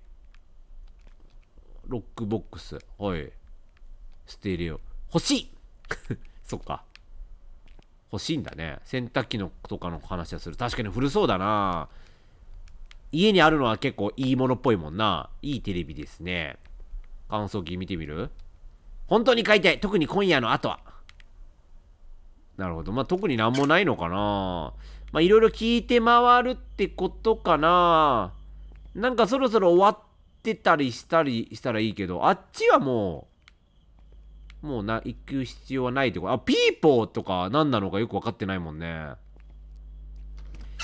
[SPEAKER 1] ロックボックス。はい。ステレオ。欲しい そっか。欲しいんだね。洗濯機のとかの話はする。確かに古そうだな。家にあるのは結構いいものっぽいもんな。いいテレビですね。乾燥機見てみる本当に買いたい特に今夜の後は。なるほど。まあ、特になんもないのかなまあ、いろいろ聞いて回るってことかななんかそろそろ終わってたりしたりしたらいいけど、あっちはもう、もうな、行く必要はないってこと。あ、ピーポーとか何なのかよく分かってないもんね。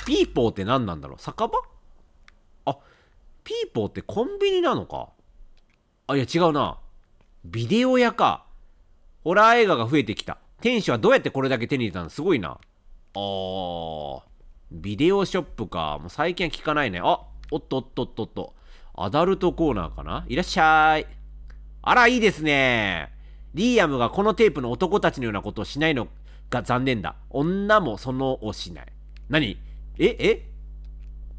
[SPEAKER 1] ピーポーって何なんだろう酒場あ、ピーポーってコンビニなのかあ、いや違うな。ビデオ屋か。ホラー映画が増えてきた。店主はどうやってこれだけ手に入れたのすごいな。あー。ビデオショップか。もう最近は聞かないね。あ、おっとおっとっとっと。アダルトコーナーかないらっしゃい。あら、いいですね。リーアムがこのテープの男たちのようなことをしないのが残念だ。女もそのをしない。何ええ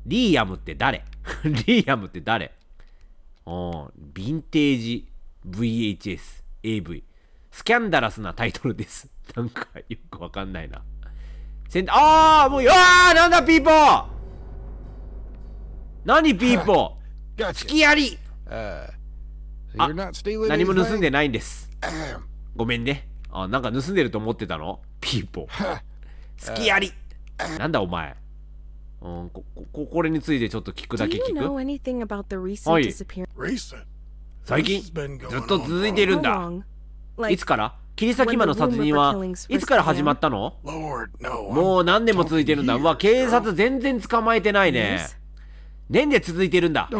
[SPEAKER 1] リーアムって誰 リーアムって誰ヴィンテージ VHS AV。スキャンダラスなタイトルです。なんかよくわかんないな。センター、ああもう、ああなんだピーポー何ピーポー突きやり何も盗んでないんです。ごめんね。あ、なんか盗んでると思ってたのピーポー。突きやりなんだお前。うん、こここれについてちょっと聞くだけ聞く。はい。最近ずっと続いているんだ。いつから切り裂き魔の殺人はいつから始まったのもう何年も続いてるんだ。うわ、警察全然捕まえてないね。年で続いてるんだ。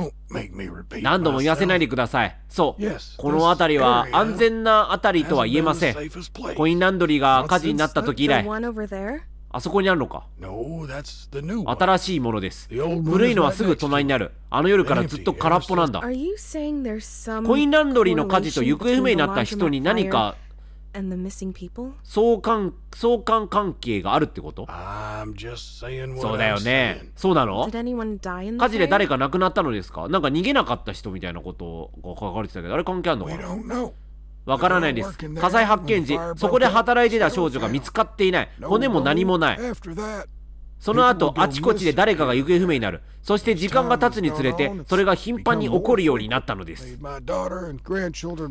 [SPEAKER 1] 何度も言わせないでください。そう。この辺りは安全な辺りとは言えません。コインランドリーが火事になった時以来。あそこにあるのか。新しいものです。古いのはすぐ隣にある。あの夜からずっと空っぽなんだ。コインランドリーの火事と行方不明になった人に何か相関相関関係があるってことそうだよね。そうなの火事で誰か亡くなったのですかなんか逃げなかった人みたいなことが書かれてたけど、あれ関係あるのかなわからないです火災発見時そこで働いてた少女が見つかっていない骨も何もないその後あちこちで誰かが行方不明になるそして時間が経つにつれてそれが頻繁に起こるようになったのです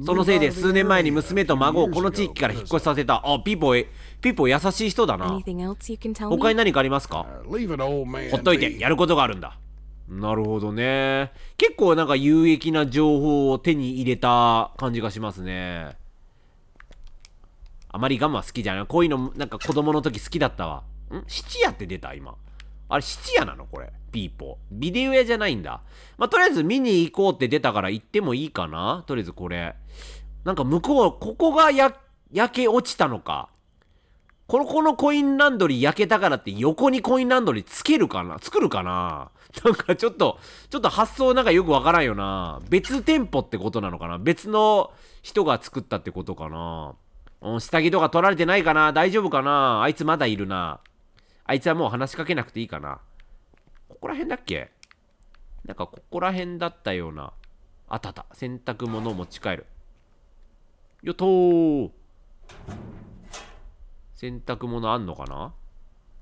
[SPEAKER 1] そのせいで数年前に娘と孫をこの地域から引っ越しさせたあピーポーピーポー優しい人だな他に何かありますかほっといてやることがあるんだなるほどね。結構なんか有益な情報を手に入れた感じがしますね。あまりガムは好きじゃない。こういうの、なんか子供の時好きだったわ。ん質屋って出た今。あれ、質屋なのこれ。ピーポー。ビデオ屋じゃないんだ。まあ、とりあえず見に行こうって出たから行ってもいいかなとりあえずこれ。なんか向こう、ここがや、焼け落ちたのか。この、このコインランドリー焼けたからって横にコインランドリーつけるかな作るかな なんかちょっと、ちょっと発想なんかよくわからんよな。別店舗ってことなのかな別の人が作ったってことかな。うん、下着とか取られてないかな大丈夫かなあいつまだいるな。あいつはもう話しかけなくていいかな。ここら辺だっけなんかここら辺だったような。あったあった。洗濯物を持ち帰る。よっとー。洗濯物あんのかな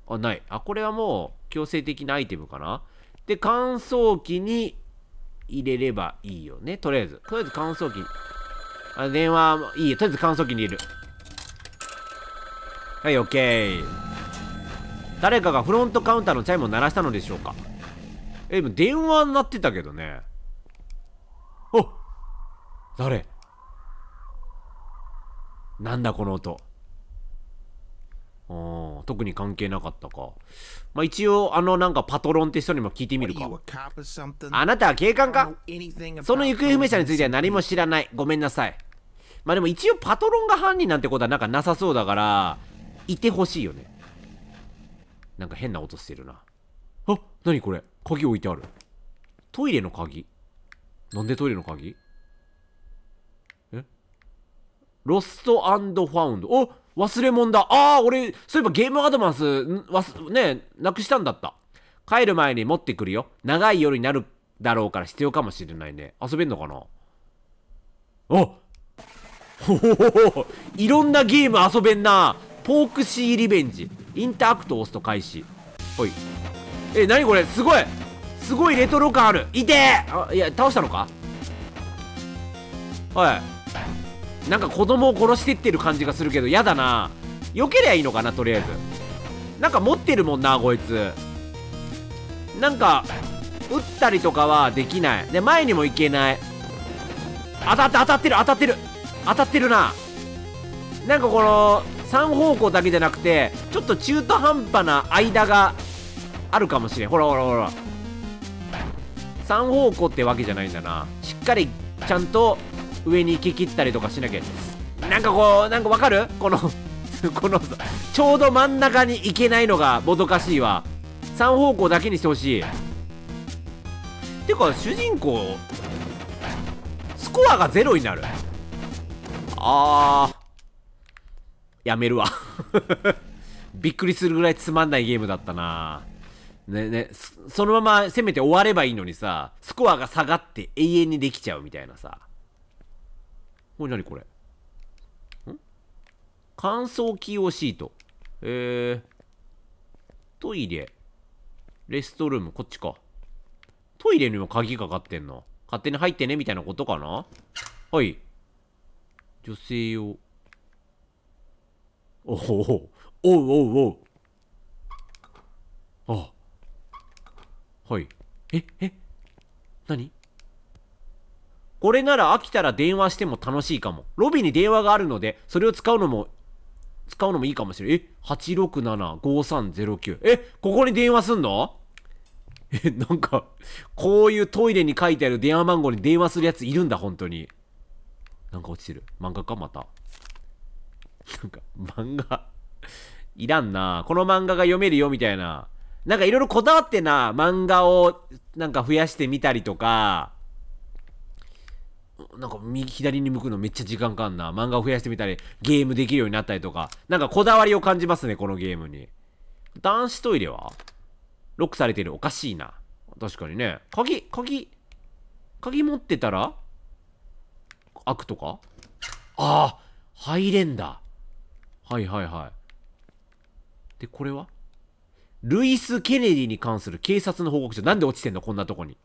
[SPEAKER 1] あ、ない。あ、これはもう強制的なアイテムかなで、乾燥機に入れればいいよね。とりあえず。とりあえず乾燥機。あ、電話もいいよ。とりあえず乾燥機に入れる。はい、オッケー。誰かがフロントカウンターのチャイムを鳴らしたのでしょうか。え、でも電話になってたけどね。お誰なんだこの音。ああ、特に関係なかったか。まあ、一応、あの、なんかパトロンって人にも聞いてみるか。あなたは警官かその行方不明者については何も知らない。ごめんなさい。まあでも一応パトロンが犯人なんてことはなんかなさそうだから、いてほしいよね。なんか変な音してるな。あ、なにこれ鍵置いてある。トイレの鍵なんでトイレの鍵えロストファウンド。お忘れ物だ。ああ、俺、そういえばゲームアドバンス、忘、ね、なくしたんだった。帰る前に持ってくるよ。長い夜になるだろうから必要かもしれないね。遊べんのかなあほほほほいろんなゲーム遊べんなポークシーリベンジ。インタアクト押すと開始。ほい。え、なにこれすごいすごいレトロ感あるいてあ、いや、倒したのかはい。なんか子供を殺してってる感じがするけどやだな避けりゃいいのかなとりあえずなんか持ってるもんなこいつなんか撃ったりとかはできないで前にも行けない当たって当たってる当たってる当たってるななんかこの3方向だけじゃなくてちょっと中途半端な間があるかもしれんほらほらほら3方向ってわけじゃないんだなしっかりちゃんと上に行き切ったりとかしなきゃなんかこうなんかわかるこの このちょうど真ん中に行けないのがもどかしいわ3方向だけにしてほしいてか主人公スコアがゼロになるあーやめるわ びっくりするぐらいつまんないゲームだったなねねそのまま攻めて終わればいいのにさスコアが下がって永遠にできちゃうみたいなさこれなにこれ。ん乾燥機用シート。えー、トイレ、レストルーム、こっちか。トイレにも鍵かかってんの。勝手に入ってね、みたいなことかなはい。女性用。おおおうおうおう。あ。はい。え、え、何これなら飽きたら電話しても楽しいかも。ロビーに電話があるので、それを使うのも、使うのもいいかもしれない。え ?867-5309。えここに電話すんのえ、なんか、こういうトイレに書いてある電話番号に電話するやついるんだ、本当に。なんか落ちてる。漫画かまた。なんか、漫画いらんなこの漫画が読めるよ、みたいな。なんかいろいろこだわってな、漫画をなんか増やしてみたりとか、なんか右左に向くのめっちゃ時間かんな。漫画を増やしてみたり、ゲームできるようになったりとか。なんかこだわりを感じますね、このゲームに。男子トイレはロックされてる。おかしいな。確かにね。鍵、鍵、鍵持ってたら開くとかああ、入れんだ。はいはいはい。で、これはルイス・ケネディに関する警察の報告書。なんで落ちてんのこんなとこに。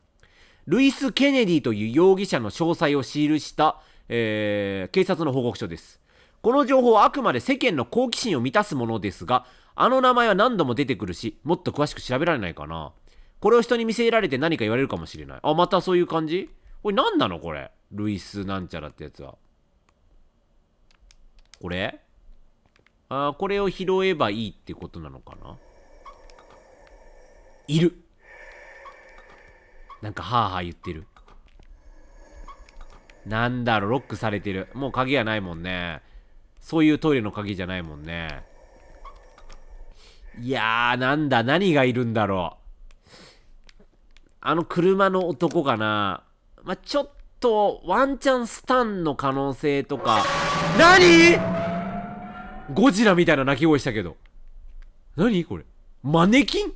[SPEAKER 1] ルイス・ケネディという容疑者の詳細を記した、えー、警察の報告書です。この情報はあくまで世間の好奇心を満たすものですが、あの名前は何度も出てくるし、もっと詳しく調べられないかな。これを人に見せられて何か言われるかもしれない。あ、またそういう感じこれ何なのこれ。ルイスなんちゃらってやつは。これあこれを拾えばいいってことなのかないるなんかはーはー言ってる。なんだろ、ロックされてる。もう鍵がないもんね。そういうトイレの鍵じゃないもんね。いやー、なんだ、何がいるんだろう。あの車の男かな。まあ、ちょっと、ワンチャンスタンの可能性とか。何ゴジラみたいな鳴き声したけど。何これマネキン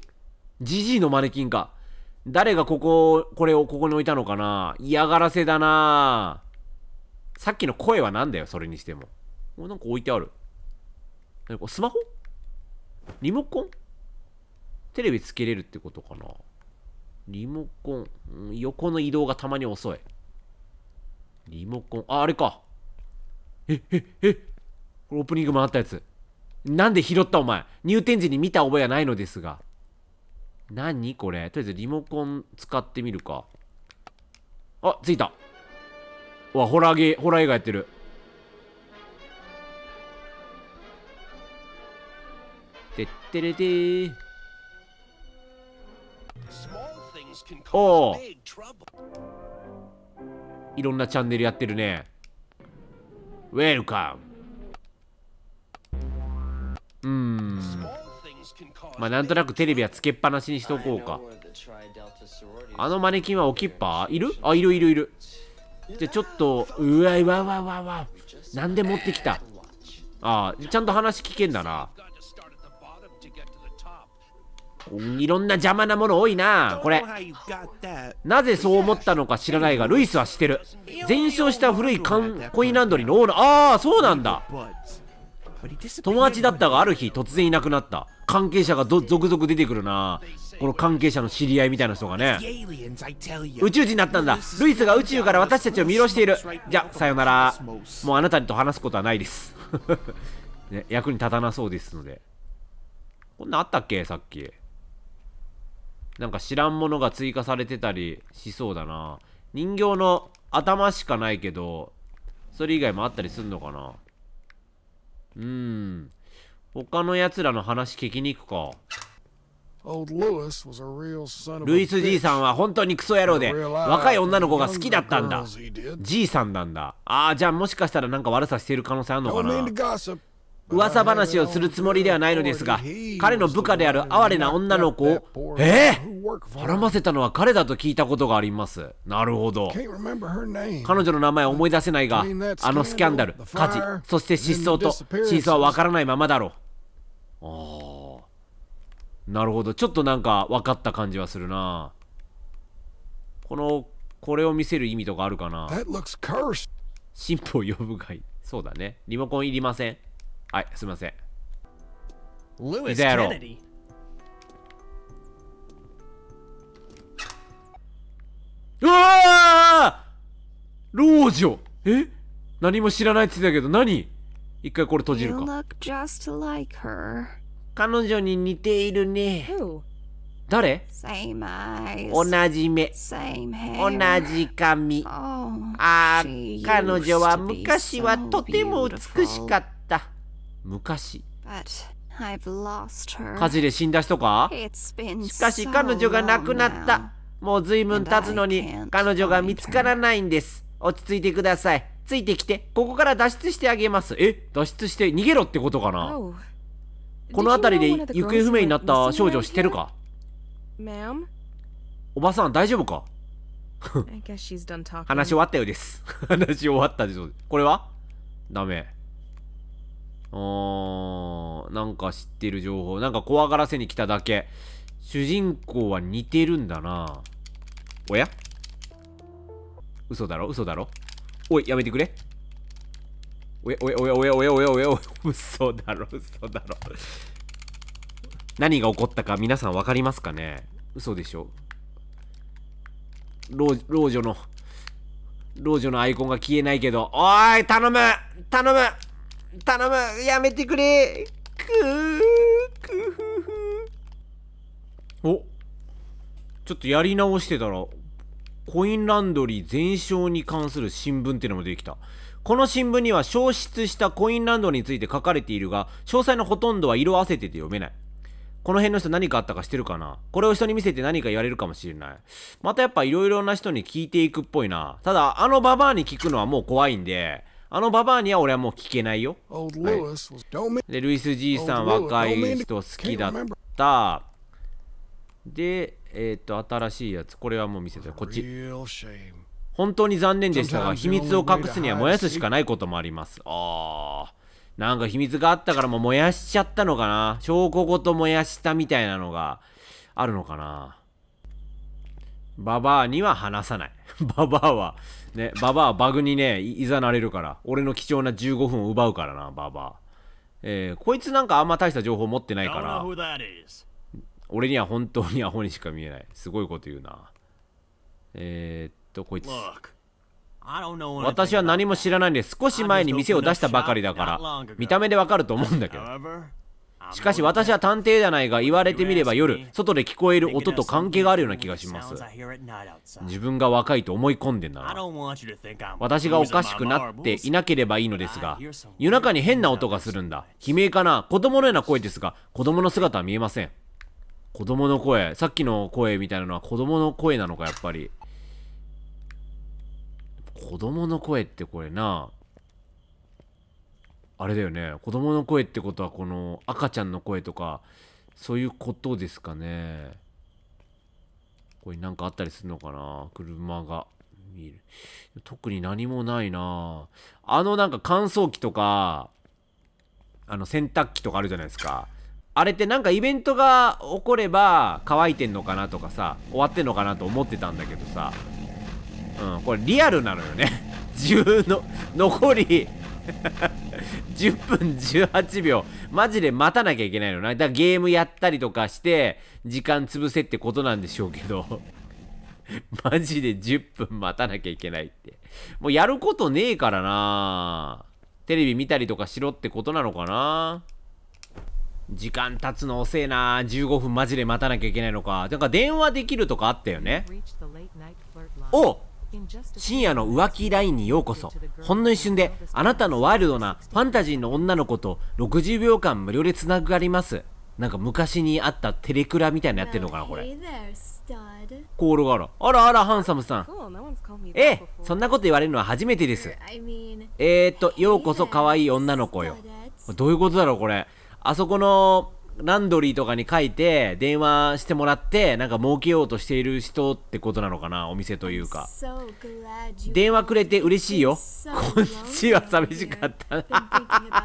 [SPEAKER 1] ジジイのマネキンか。誰がここ、これをここに置いたのかな嫌がらせだなさっきの声は何だよ、それにしても。おなんか置いてある。スマホリモコンテレビつけれるってことかなリモコン、うん。横の移動がたまに遅い。リモコン。あ、あれか。え、え、え。これオープニングもあったやつ。なんで拾ったお前。入店時に見た覚えはないのですが。何これとりあえずリモコン使ってみるか。あ、ついた。わ、ホラーゲー、ホラー映画やってる。てってれてー。おおいろんなチャンネルやってるね。ウェルカムまあ、なんとなくテレビはつけっぱなしにしとこうか。あのマネキンは置きっぱいるあ、いるいるいる。じゃ、ちょっと、うわ、うわ、うわ、うわ、わ。なんで持ってきたああ、ちゃんと話聞けんだな。いろんな邪魔なもの多いなこれなぜそう思ったのか知らないがルイスは知ってる全焼した古いコインランドリーのオーナーああそうなんだ友達だったがある日突然いなくなった関係者が続々出てくるなこの関係者の知り合いみたいな人がね宇宙人だったんだルイスが宇宙から私たちを見下ろしているじゃさよならもうあなたと話すことはないです、ね、役に立たなそうですのでこんなんあったっけさっきなんか知らんものが追加されてたりしそうだな人形の頭しかないけどそれ以外もあったりすんのかなうん。他の奴らの話聞きに行くか。ルイスじいさんは本当にクソ野郎で若い女の子が好きだったんだじいさんなんだああじゃあもしかしたらなんか悪さしてる可能性あるのかな噂話をするつもりではないのですが彼の部下である哀れな女の子をえー、絡ませたのは彼だと聞いたことがありますなるほど彼女の名前は思い出せないがあのスキャンダル火事そして失踪と真相はわからないままだろうあなるほどちょっとなんか分かった感じはするなこのこれを見せる意味とかあるかな神父を呼ぶがいそうだねリモコンいりませんはい、すみません。ルイス・ケネディ。うわ老女え何も知らないって言ってたけど何一回これ閉じるか。Like、彼女に似ているね。Who? 誰同じ目。同じ髪。Oh, ああ、彼女は昔はとても美しかった。昔火事で死んだ人かしかし彼女が亡くなったもう随分経つのに彼女が見つからないんです落ち着いてくださいついてきてここから脱出してあげますえ脱出して逃げろってことかな、oh.
[SPEAKER 2] この辺りで行方不明になった少女知ってる
[SPEAKER 1] かおばさん大丈夫か 話終わったようです 話終わったでしょこれはダメうーん、なんか知ってる情報。なんか怖がらせに来ただけ。主人公は似てるんだなおや嘘だろ嘘だろおい、やめてくれ。おやおやおやおやおやおやおやおや嘘だろ嘘だろ何が起こったか皆さん分かりますかね嘘でしょ老老女の老女のアイコンが消えないけどおい頼む頼む頼むやめてくれくーくふふおちょっとやり直してたらコインランドリー全焼に関する新聞っていうのも出てきたこの新聞には消失したコインランドリーについて書かれているが詳細のほとんどは色あせてて読めないこの辺の人何かあったかしてるかなこれを人に見せて何か言われるかもしれない。またやっぱ色々な人に聞いていくっぽいな。ただ、あのババアに聞くのはもう怖いんで、あのババアには俺はもう聞けないよ。はい、で、ルイス・じいさん、若い人好きだった。で、えっ、ー、と、新しいやつ。これはもう見せて、こっち。本当に残念でしたが、秘密を隠すには燃やすしかないこともあります。あー。なんか秘密があったからもう燃やしちゃったのかな証拠ごと燃やしたみたいなのがあるのかなババアには話さない。ババアはね、ババアバグにね、いざなれるから。俺の貴重な15分を奪うからな、ババア。えー、こいつなんかあんま大した情報持ってないから、俺には本当にアホにしか見えない。すごいこと言うな。えー、っと、こいつ。私は何も知らないんで、少し前に店を出したばかりだから、見た目でわかると思うんだけど。しかし私は探偵ではないが言われてみれば夜外で聞こえる音と関係があるような気がします自分が若いと思い込んでんだな私がおかしくなっていなければいいのですが夜中に変な音がするんだ悲鳴かな子供のような声ですが子供の姿は見えません子供の声さっきの声みたいなのは子供の声なのかやっぱり子供の声ってこれなあれだよね子供の声ってことはこの赤ちゃんの声とかそういうことですかねこれなんかあったりするのかな車が見る特に何もないなあのなんか乾燥機とかあの洗濯機とかあるじゃないですかあれってなんかイベントが起これば乾いてんのかなとかさ終わってんのかなと思ってたんだけどさうんこれリアルなのよね 自分の残り10分18秒。マジで待たなきゃいけないのな。だからゲームやったりとかして、時間潰せってことなんでしょうけど。マジで10分待たなきゃいけないって。もうやることねえからなテレビ見たりとかしろってことなのかな時間経つの遅えな15分マジで待たなきゃいけないのか。なんか電話できるとかあったよね。お深夜の浮気ラインにようこそほんの一瞬であなたのワイルドなファンタジーの女の子と60秒間無料でつながりますなんか昔にあったテレクラみたいなやってるのかなこれコールがあらあらあらハンサムさんええそんなこと言われるのは初めてですえー、っとようこそ可愛い女の子よどういうことだろうこれあそこのランドリーとかに書いて電話してもらってなんか儲けようとしている人ってことなのかなお店というか電話くれて嬉しいよこっちは寂しかった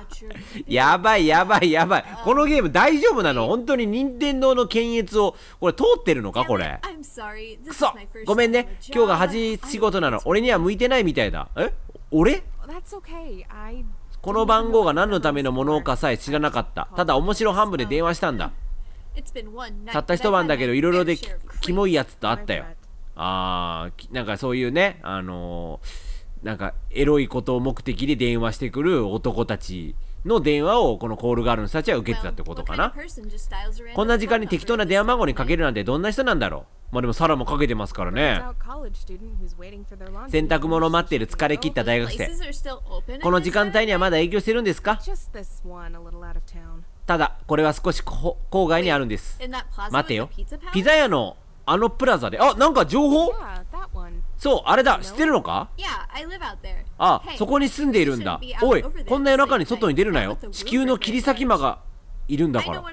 [SPEAKER 1] やばいやばいやばいこのゲーム大丈夫なの本当に任天堂の検閲をこれ通ってるのかこれくそごめんね今日が初仕事なの俺には向いてないみたいだえ俺この番号が何のためのものかさえ知らなかった。ただ面白半分で電話したんだ。たった一晩だけど、いろいろでキモいやつと会ったよ。ああ、なんかそういうね、あのー、なんかエロいことを目的で電話してくる男たちの電話をこのコールガールの人たちは受けてたってことかな。こんな時間に適当な電話番号にかけるなんてどんな人なんだろう。まあでもサラもかけてますからね。洗濯物を待ってる疲れ切った大学生。この時間帯にはまだ営業してるんですかただ、これは少し郊外にあるんです。待てよ。ピザ屋のあのプラザであなんか情報そうあれだ知ってるのかあそこに住んでいるんだおいこんな夜中に外に出るなよ地球の切り裂き魔がいるんだから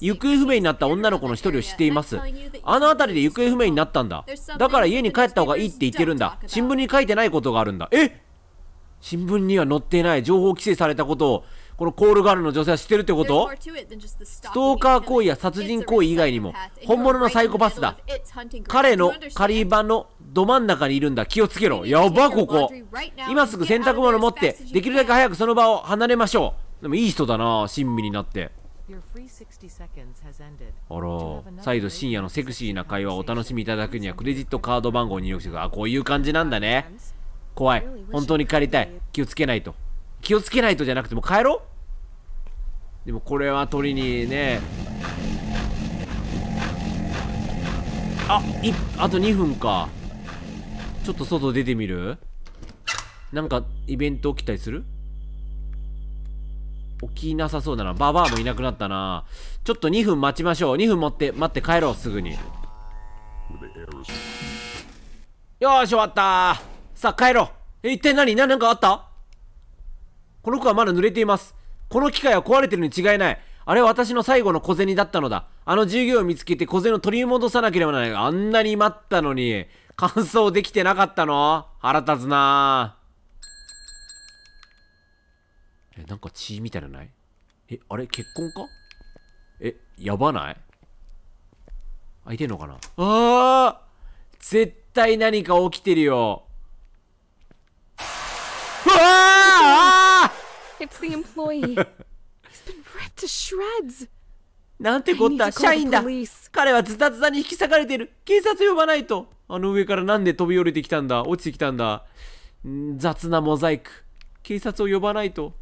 [SPEAKER 1] 行方不明になった女の子の一人を知っていますあの辺りで行方不明になったんだだから家に帰った方がいいって言ってるんだ新聞に書いてないことがあるんだえ新聞には載っていない情報規制されたことをこのコールガールの女性は知ってるってことストーカー行為や殺人行為以外にも本物のサイコパスだ彼の仮場のど真ん中にいるんだ気をつけろやばここ今すぐ洗濯物持ってできるだけ早くその場を離れましょうでもいい人だな親身になってあら再度深夜のセクシーな会話をお楽しみいただくにはクレジットカード番号を入力してくあこういう感じなんだね怖い本当に帰りたい気をつけないと気をつけないとじゃなくてもう帰ろうでもこれは取りにねあいあと2分かちょっと外出てみるなんかイベント起きたりする起きなさそうだなババアもいなくなったなちょっと2分待ちましょう2分待って待って帰ろうすぐによーし終わったさあ帰ろうえ一体何何かあったこの子はまだ濡れています。この機械は壊れてるに違いない。あれは私の最後の小銭だったのだ。あの従業員を見つけて小銭を取り戻さなければならない。あんなに待ったのに、乾燥できてなかったの腹立つなえ、なんか血みたいなのないえ、あれ結婚かえ、やばない開いてんのかなああ絶対何か起きてるよ。うわあ It's the employee. He's been ripped to shreds. なんてこった、社員だ。彼はズタズタに引き裂かれてる。警察呼ばないと。あの上からなんで飛び降りてきたんだ、落ちてきたんだ。ん雑なモザイク。警察を呼ばないと。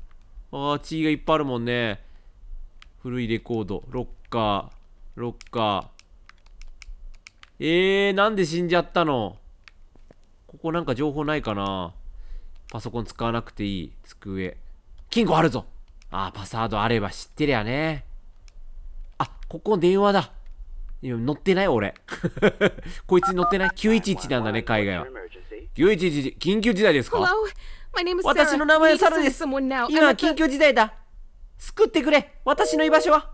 [SPEAKER 1] ああ、血がいっぱいあるもんね。古いレコード、ロッカー、ロッカー。えー、なんで死んじゃったのここなんか情報ないかなパソコン使わなくていい。机。金庫あるぞ。ああ、パスワードあれば知ってりゃね。あ、ここ電話だ。今乗ってない俺。こいつに乗ってない ?911 なんだね、海外は。911、緊急事態ですか私の名前はサルです。今は緊急事態だ。救ってくれ私の居場所は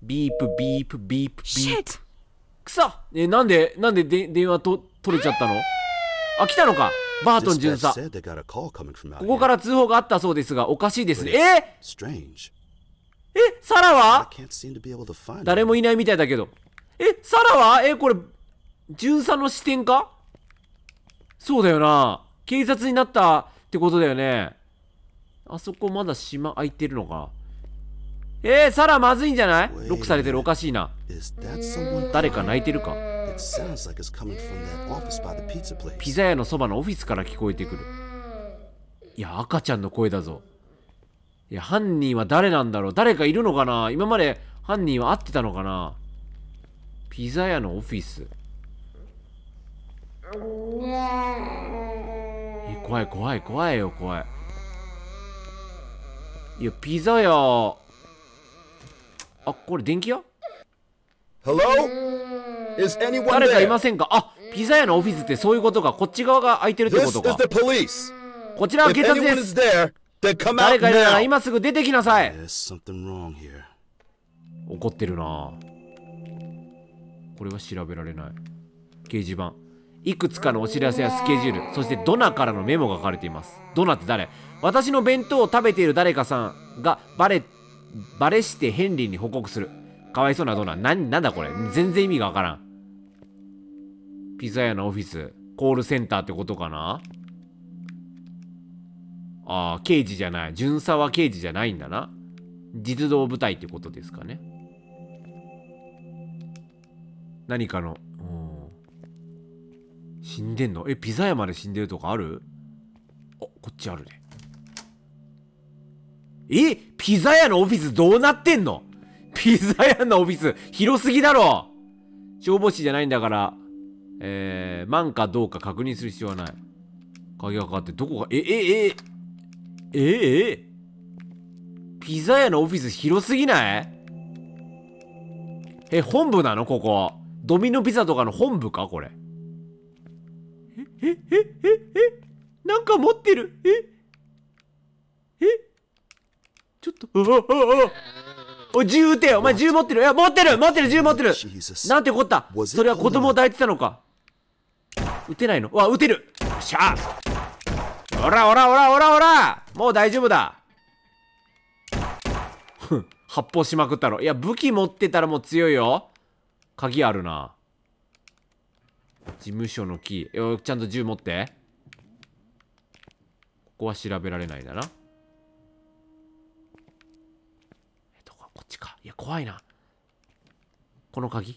[SPEAKER 1] ビープ、ビープ、ビープ、ビープ。くそえ、なんで、なんでで電話と取れちゃったのあ、来たのかバートン巡査ここから通報があったそうですがおかしいですねええサラは誰もいないみたいだけどえサラはえこれ巡査の視点かそうだよな警察になったってことだよねあそこまだ島空いてるのかえー、サラまずいんじゃないロックされてるおかしいな誰か泣いてるかピザ屋のそばのオフィスから聞こえてくる。いや、赤ちゃんの声だぞ。いや、犯人は誰なんだろう誰かいるのかな今まで犯人は会ってたのかなピザ屋のオフィス。え、怖い怖い怖いよ、怖い。いや、ピザ屋。あ、これ電気屋 Hello? Is anyone 誰かいませんかあ、ピザ屋のオフィスってそういうことか。こっち側が空いてるってことか。こちらは警察です。誰かいるなら今すぐ出てきなさい。怒ってるなこれは調べられない。掲示板。いくつかのお知らせやスケジュール、そしてドナからのメモが書かれています。ドナって誰私の弁当を食べている誰かさんがバレ、バレしてヘンリーに報告する。かわいそうなドナー。な、なんだこれ全然意味がわからん。ピザ屋のオフィス、コールセンターってことかなああ、刑事じゃない。巡査は刑事じゃないんだな。実動部隊ってことですかね。何かの、うん。死んでんのえ、ピザ屋まで死んでるとかあるあ、こっちあるね。えピザ屋のオフィスどうなってんのピザ屋のオフィス、広すぎだろ消防士じゃないんだから、えー、マンかどうか確認する必要はない。鍵がかかって、どこが、え、え、え、え、え、え、ピザ屋のオフィス広すぎないえ、本部なのここ。ドミノピザとかの本部かこれ。え、え、え、え、え、なんか持ってる。え、え、ちょっと、ああ、ああ、ああ。お銃撃てよお前銃持ってるいや持ってる持ってる銃持ってるなんてこったそれは子供を抱いてたのか撃てないのわ撃てるよっしゃおらおらおらおらおらもう大丈夫だふん発砲しまくったろいや武器持ってたらもう強いよ鍵あるな事務所のキーちゃんと銃持ってここは調べられないんだなっちかいや怖いなこの鍵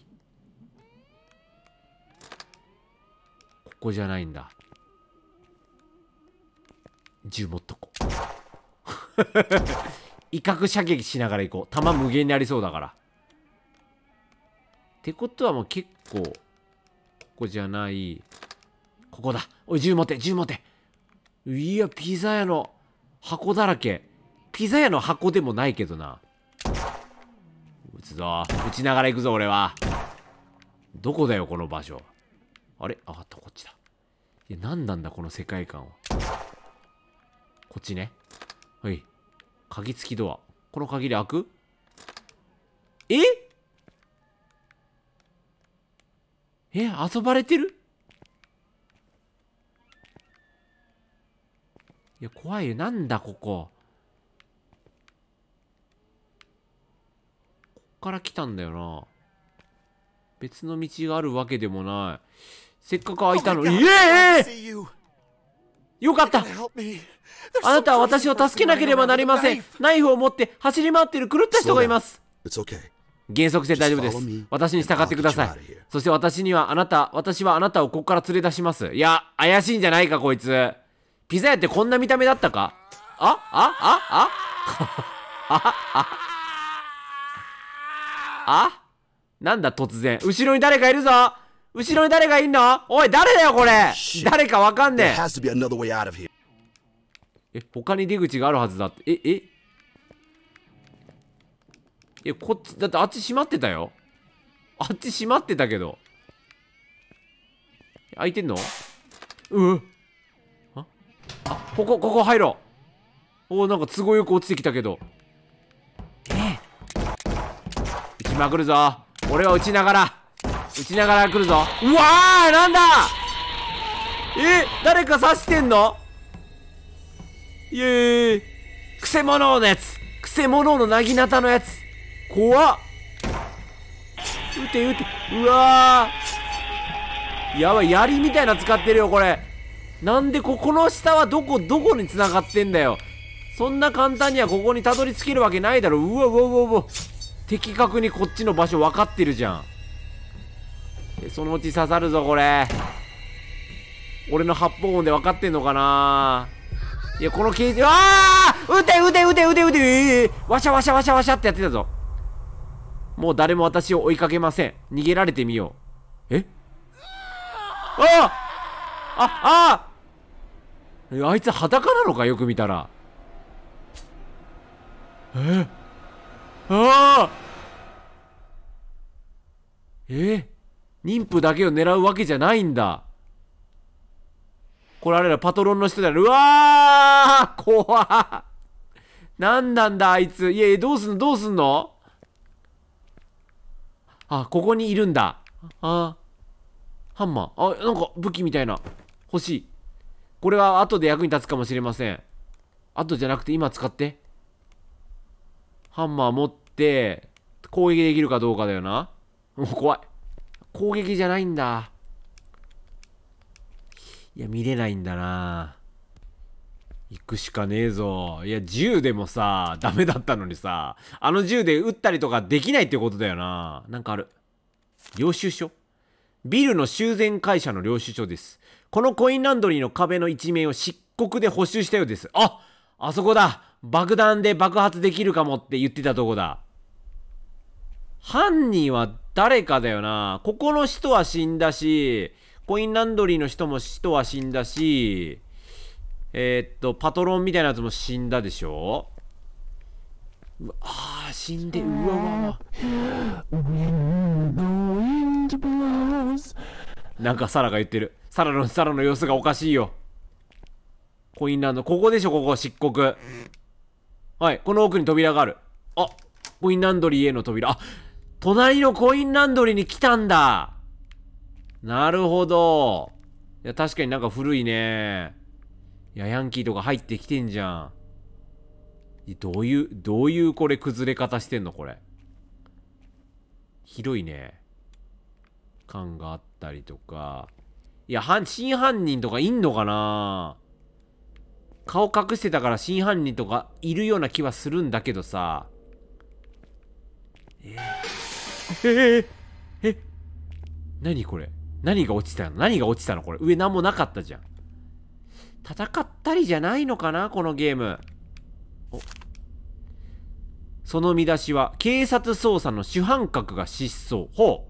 [SPEAKER 1] ここじゃないんだ銃持っとこう 威嚇射撃しながら行こう弾無限にありそうだからってことはもう結構ここじゃないここだおい銃持て銃持ていやピザ屋の箱だらけピザ屋の箱でもないけどな撃つぞ。撃ちながら行くぞ、俺は。どこだよ、この場所。あれあ、あとこっちだ。いや、何なんだ、この世界観は。こっちね。はい。鍵付きドア。この鍵で開くええ遊ばれてるいや、怖いよ。なんだ、ここ。から来たんだよな。別の道があるわけでもない。せっかく開いたのに。ええー、よかったあなたは私を助けなければなりませんナイフを持って走り回っている狂った人がいます減速して大丈夫です。私に従ってください。そして私にはあなた、私はあなたをここから連れ出します。いや、怪しいんじゃないか、こいつ。ピザ屋ってこんな見た目だったかああああああああなんだ突然。後ろに誰かいるぞ後ろに誰かいんのおい、誰だよこれ誰かわかんねえ。え、他に出口があるはずだって。え、ええ、こっち、だってあっち閉まってたよ。あっち閉まってたけど。開いてんのううあ、ここ、ここ入ろう。おお、なんか都合よく落ちてきたけど。今来るぞ俺は撃ちながら撃ちながら来るぞうわーなんだえ誰か刺してんのイエーイくせ者のやつくせ者のなぎなたのやつ怖っ撃て撃てうわやばい槍みたいな使ってるよこれなんでここの下はどこどこに繋がってんだよそんな簡単にはここにたどり着けるわけないだろうわうわうわうわ的確にこっちの場所分かってるじゃん。そのうち刺さるぞ、これ。俺の発砲音で分かってんのかないや、この形状、ああ撃て撃て撃て撃て撃てえー、わしゃわしゃわしゃわしゃってやってたぞ。もう誰も私を追いかけません。逃げられてみよう。えあああああいつ裸なのかよく見たら。えああえ妊婦だけを狙うわけじゃないんだ。これあれだ、パトロンの人だ。うわー怖なんなんだ、あいつ。いやいや、どうすんのどうすんのあ、ここにいるんだ。あハンマー。あ、なんか武器みたいな。欲しい。これは後で役に立つかもしれません。後じゃなくて今使って。ハンマー持っって攻撃できるかどうかだよなもう怖い攻撃じゃないんだいや見れないんだな行くしかねえぞいや銃でもさダメだったのにさあの銃で撃ったりとかできないってことだよななんかある領収書ビルの修繕会社の領収書ですこのコインランドリーの壁の一面を漆黒で補修したようですああそこだ爆弾で爆発できるかもって言ってたとこだ。犯人は誰かだよな。ここの人は死んだし、コインランドリーの人も人は死んだし、えー、っと、パトロンみたいなやつも死んだでしょうああ、死んで、うわうわうわ。なんかサラが言ってる。サラの、サラの様子がおかしいよ。コインランド、ここでしょ、ここ、漆黒。はい、この奥に扉がある。あ、コインランドリーへの扉。あ、隣のコインランドリーに来たんだなるほど。いや、確かになんか古いね。いや、ヤンキーとか入ってきてんじゃん。どういう、どういうこれ崩れ方してんのこれ。広いね。感があったりとか。いや、真犯人とかいんのかな顔隠してたから真犯人とかいるような気はするんだけどさえー、えー、え何これ何が落ちたの何が落ちたのこれ上何もなかったじゃん戦ったりじゃないのかなこのゲームその見出しは警察捜査の主犯格が失踪ほ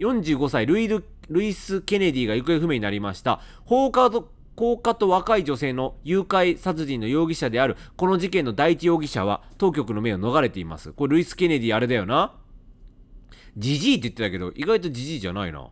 [SPEAKER 1] う45歳ルイス・ケネディが行方不明になりました放火高架と若い女性の誘拐殺人の容疑者であるこの事件の第一容疑者は当局の目を逃れています。これルイス・ケネディあれだよな。ジジイって言ってたけど、意外とジジイじゃないな。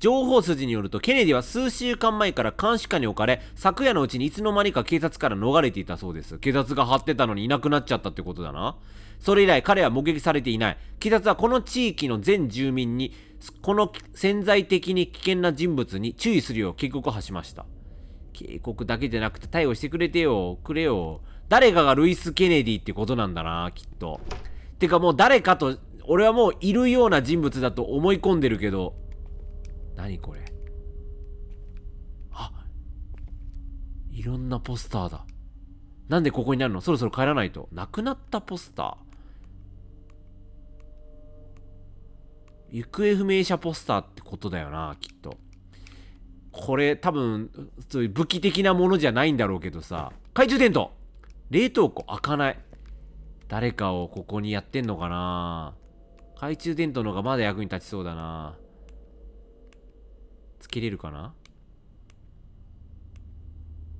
[SPEAKER 1] 情報筋によるとケネディは数週間前から監視下に置かれ昨夜のうちにいつの間にか警察から逃れていたそうです警察が張ってたのにいなくなっちゃったってことだなそれ以来彼は目撃されていない警察はこの地域の全住民にこの潜在的に危険な人物に注意するよう警告を発しました警告だけじゃなくて逮捕してくれてよ、くれよ。誰かがルイス・ケネディってことなんだな、きっと。てかもう誰かと、俺はもういるような人物だと思い込んでるけど。何これ。あいろんなポスターだ。なんでここになるのそろそろ帰らないと。亡くなったポスター。行方不明者ポスターってことだよな、きっと。これ多分そういう武器的なものじゃないんだろうけどさ懐中電灯冷凍庫開かない誰かをここにやってんのかな懐中電灯の方がまだ役に立ちそうだなつけれるかな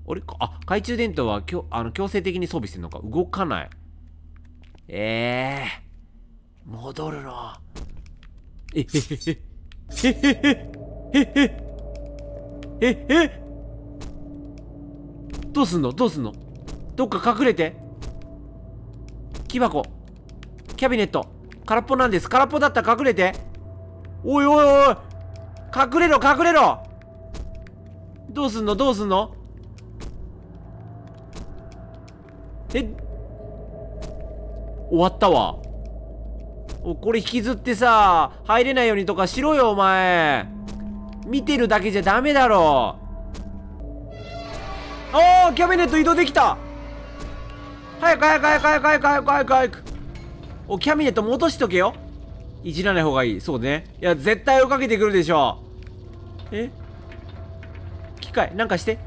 [SPEAKER 1] あれあ懐中電灯はきょあの強制的に装備してんのか動かないええー、戻るのえへへへへへへへへええどうすんのどうすんのどっか隠れて木箱キャビネット空っぽなんです空っぽだったら隠れておいおいおい隠れろ隠れろどうすんのどうすんのえ終わったわこれ引きずってさ入れないようにとかしろよお前見てるだけじゃダメだろうおーキャビネット移動できた早く早く早く早く早く早く早く早くおキャビネット戻しとけよいじらない方がいいそうねいや絶対追いかけてくるでしょえ機械なんかして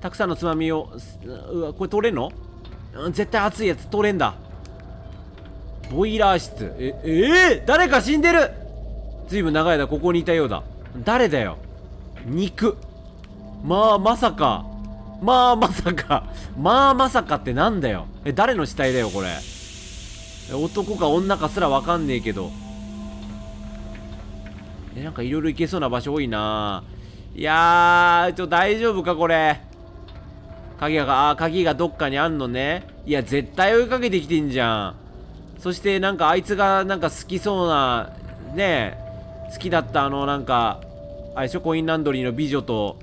[SPEAKER 1] たくさんのつまみをうわこれ取れんの絶対熱いやつ取れんだボイラー室ええー、誰か死んでるずいぶん長い間ここにいたようだ。誰だよ肉。まあ、まさか。まあ、まさか。まあ、まさかってなんだよ。え、誰の死体だよ、これ。男か女かすらわかんねえけど。え、なんかいろいろ行けそうな場所多いないやー、ちょ、大丈夫か、これ。鍵が、あ鍵がどっかにあんのね。いや、絶対追いかけてきてんじゃん。そして、なんか、あいつが、なんか好きそうな、ねえ、好きだったあのなんかあれでしょコインランドリーの美女と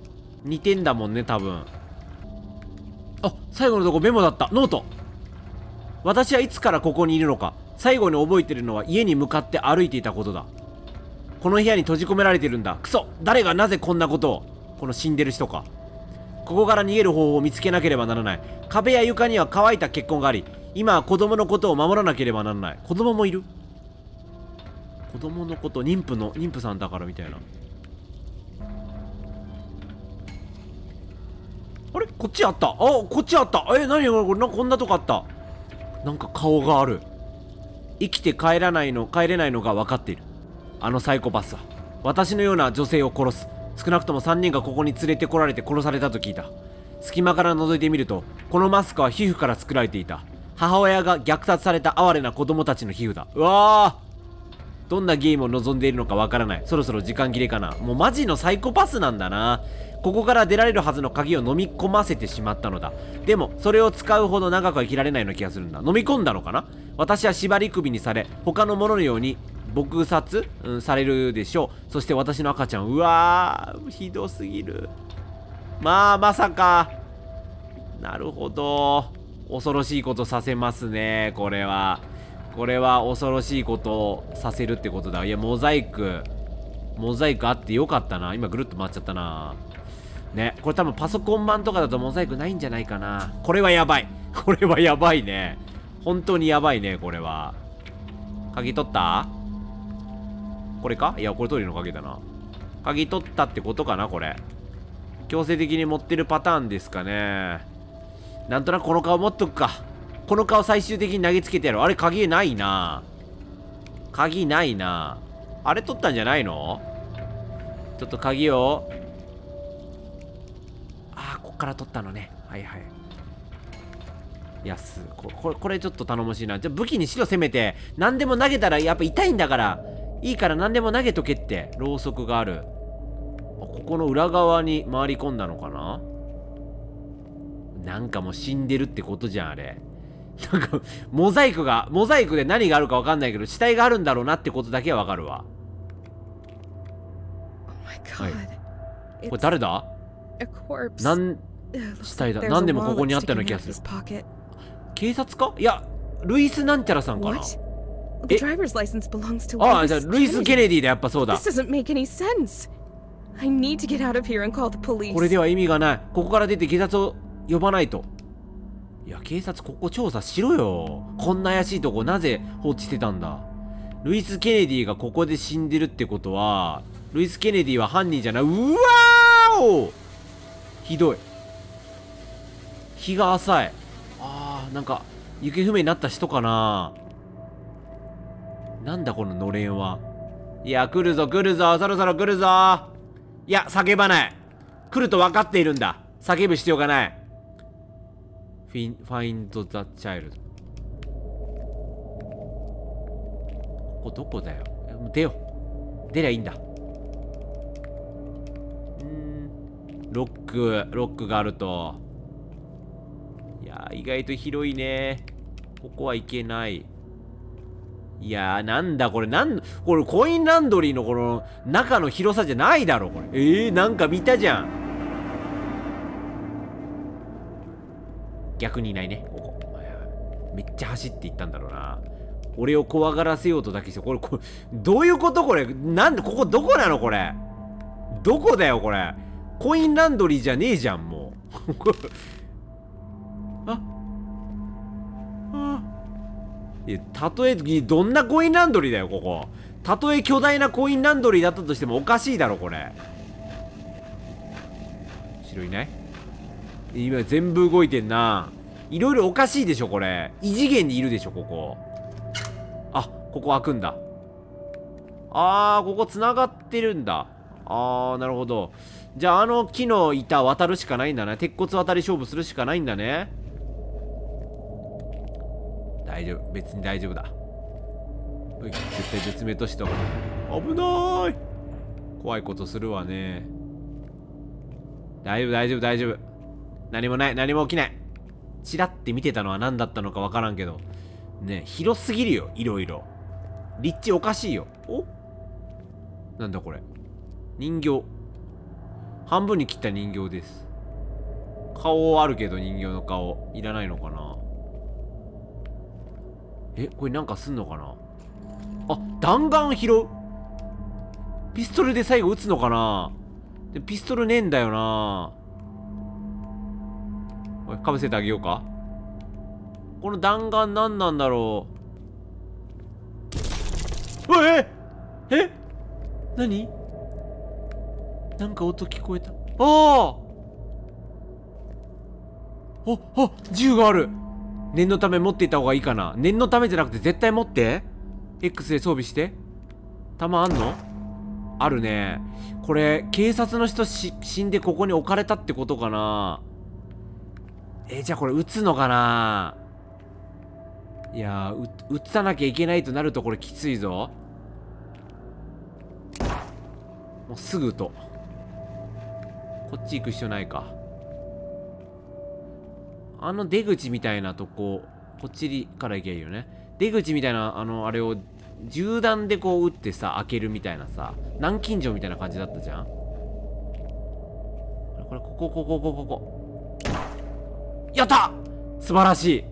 [SPEAKER 1] 似てんだもんね多分あ最後のとこメモだったノート私はいつからここにいるのか最後に覚えてるのは家に向かって歩いていたことだこの部屋に閉じ込められてるんだクソ誰がなぜこんなことをこの死んでる人かここから逃げる方法を見つけなければならない壁や床には乾いた血痕があり今は子供のことを守らなければならない子供もいる子供のこと妊婦の妊婦さんだからみたいなあれこっちあったあこっちあったえ何これなこんなとこあったなんか顔がある生きて帰らないの帰れないのが分かっているあのサイコパスは私のような女性を殺す少なくとも3人がここに連れてこられて殺されたと聞いた隙間から覗いてみるとこのマスクは皮膚から作られていた母親が虐殺された哀れな子供たちの皮膚だうわあどんなゲームを望んでいるのかわからない。そろそろ時間切れかな。もうマジのサイコパスなんだな。ここから出られるはずの鍵を飲み込ませてしまったのだ。でも、それを使うほど長くは生きられないような気がするんだ。飲み込んだのかな私は縛り首にされ、他のもののように撲殺、うん、されるでしょう。そして私の赤ちゃん、うわー、ひどすぎる。まあ、まさか。なるほど。恐ろしいことさせますね、これは。これは恐ろしいことをさせるってことだ。いや、モザイク。モザイクあってよかったな。今ぐるっと回っちゃったな。ね、これ多分パソコン版とかだとモザイクないんじゃないかな。これはやばい。これはやばいね。本当にやばいね、これは。鍵取ったこれかいや、これ通りの鍵だな。鍵取ったってことかな、これ。強制的に持ってるパターンですかね。なんとなくこの顔持っとくか。この顔最終的に投げつけてやろう。あれ、鍵ないな鍵ないなあれ取ったんじゃないのちょっと鍵を。ああ、こっから取ったのね。はいはい。安ここれ、これちょっと頼もしいな。じゃ、武器に白攻めて。何でも投げたら、やっぱ痛いんだから。いいから何でも投げとけって。ろうそくがある。ここの裏側に回り込んだのかななんかもう死んでるってことじゃん、あれ。なんか、モザイクが、モザイクで何があるかわかんないけど、死体があるんだろうなってことだけはわかるわ。はい、これ誰だなん死体だ何でもここにあったような気がする警察かいやルイスなんちゃらさんかなああじゃルイス・ケネディだやっぱそうだこれでは意味がないここから出て警察を呼ばないといや、警察ここ調査しろよ。こんな怪しいとこなぜ放置してたんだ。ルイス・ケネディがここで死んでるってことは、ルイス・ケネディは犯人じゃない。うわおひどい。日が浅い。あー、なんか、行方不明になった人かななんだこののれんは。いや、来るぞ来るぞ、そろそろ来るぞ。いや、叫ばない。来ると分かっているんだ。叫ぶ必要がない。ンファインド・ザ・チャイルドここどこだよ出よ出りゃいいんだうんロックロックがあるといや意外と広いねここはいけないいやーなんだこれなんこれコインランドリーのこの中の広さじゃないだろこれえー、なんか見たじゃん逆にいないねここめっちゃ走っていったんだろうな俺を怖がらせようとだけしてこれこれどういうことこれなんでここどこなのこれどこだよこれコインランドリーじゃねえじゃんもう ああいやたとえどんなコインランドリーだよここたとえ巨大なコインランドリーだったとしてもおかしいだろこれ白いない今全部動いてんないろいろおかしいでしょこれ異次元にいるでしょここあここ開くんだあーここ繋がってるんだあーなるほどじゃああの木の板渡るしかないんだね鉄骨渡り勝負するしかないんだね大丈夫別に大丈夫だ絶対絶命都市とか危ない怖いことするわね大丈夫大丈夫大丈夫何もない何も起きないチラって見てたのは何だったのかわからんけどね広すぎるよいろいろ立地おかしいよおなんだこれ人形半分に切った人形です顔あるけど人形の顔いらないのかなえこれなんかすんのかなあ弾丸拾うピストルで最後撃つのかなでピストルねえんだよなかぶせてあげようか。この弾丸何なんだろう。えええ何なんか音聞こえた。あああっ銃がある念のため持っていた方がいいかな念のためじゃなくて絶対持って X で装備して弾あんのあるねこれ警察の人死んでここに置かれたってことかなえ、じゃあこれ打つのかないやー、撃たなきゃいけないとなるとこれきついぞ。もうすぐと。こっち行く必要ないか。あの出口みたいなとこ、こっちから行けばいいよね。出口みたいな、あの、あれを銃弾でこう撃ってさ、開けるみたいなさ、南京錠みたいな感じだったじゃんこれ、ここ、ここ、ここ、ここ。やった素晴らし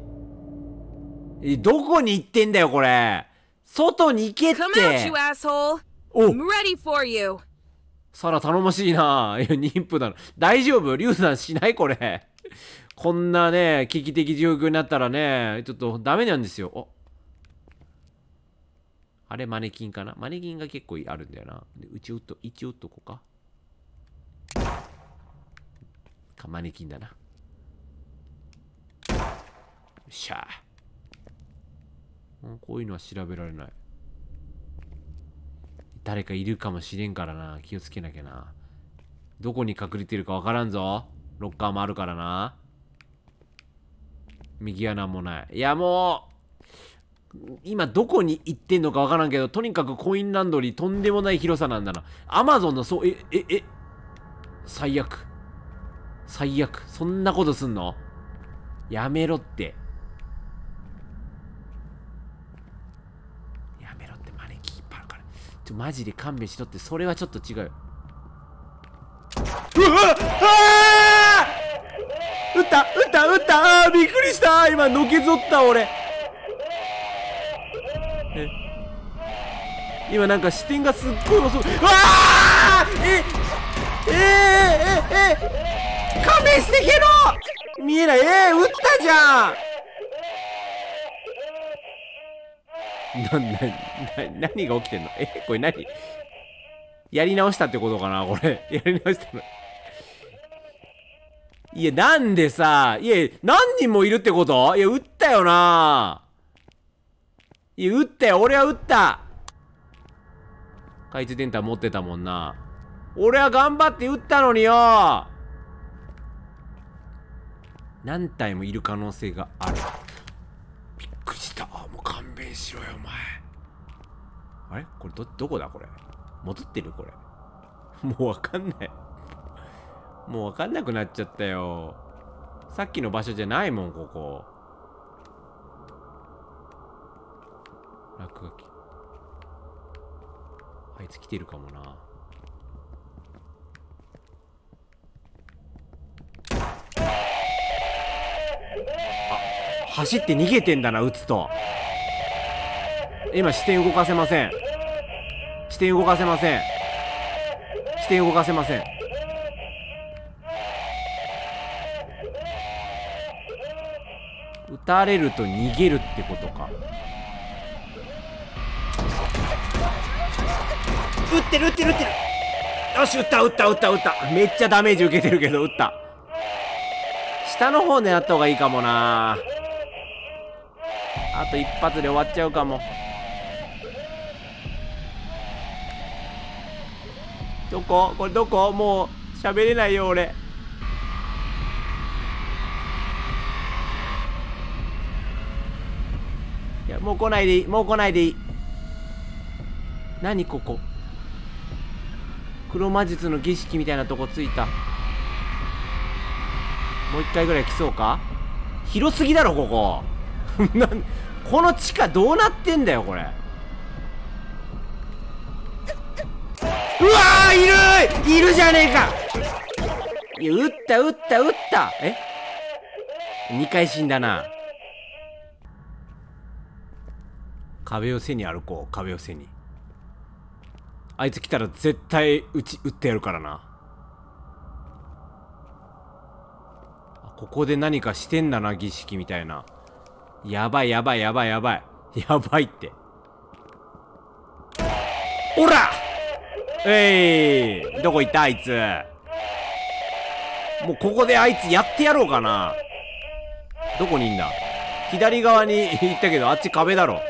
[SPEAKER 1] い。どこに行ってんだよ、これ。外に行けって。おサラ頼もしいな。いや、妊婦なの。大丈夫リュウさんしないこれ。こんなね、危機的状況になったらね、ちょっとダメなんですよ。おあれ、マネキンかなマネキンが結構あるんだよな。で、うち打っと、一打っとこうか。か、マネキンだな。っしゃあこういうのは調べられない誰かいるかもしれんからな気をつけなきゃなどこに隠れてるかわからんぞロッカーもあるからな右穴もないいやもう今どこに行ってんのかわからんけどとにかくコインランドリーとんでもない広さなんだなアマゾンのそうえええ最悪最悪そんなことすんのやめろってちょマジで勘弁しろってそれはちょっと違ううわああ撃った撃った撃ったああびっくりした今のけぞった俺今なんか視点がすっごい遅いうわあええええええ勘弁してけろ見えないええー、撃ったじゃんな、な、な、何が起きてんのえ、これ何やり直したってことかなこれ。やり直したの。いや、なんでさ、いや、何人もいるってこといや、撃ったよないや、撃ったよ俺は撃った懐中電灯持ってたもんな。俺は頑張って撃ったのによ何体もいる可能性がある。くじたもう勘弁しろよお前あれこれどどこだこれ戻ってるこれもう分かんないもう分かんなくなっちゃったよさっきの場所じゃないもんここ落書きあいつ来てるかもなあ走って逃げてんだな、撃つと。今、視点動かせません。視点動かせません。視点動かせません。打たれると逃げるってことか。撃ってる撃ってる撃ってるよし、撃った撃った撃った撃った。めっちゃダメージ受けてるけど、撃った。下の方狙った方がいいかもなああと一発で終わっちゃうかもどここれどこもう喋れないよ俺いやもう来ないでいいもう来ないでいい何ここ黒魔術の儀式みたいなとこついたもう一回ぐらい来そうか広すぎだろここ なんこの地下どうなってんだよこれうわーいるいるじゃねえかいや撃った撃った撃ったえ二2回死んだな壁を背に歩こう壁を背にあいつ来たら絶対うち撃ってやるからなここで何かしてんだな儀式みたいなやばいやばいやばいやばい。やばいって。おらえい、ー、どこ行ったあいつ。もうここであいつやってやろうかな。どこにいんだ左側に行ったけど、あっち壁だろ。あ、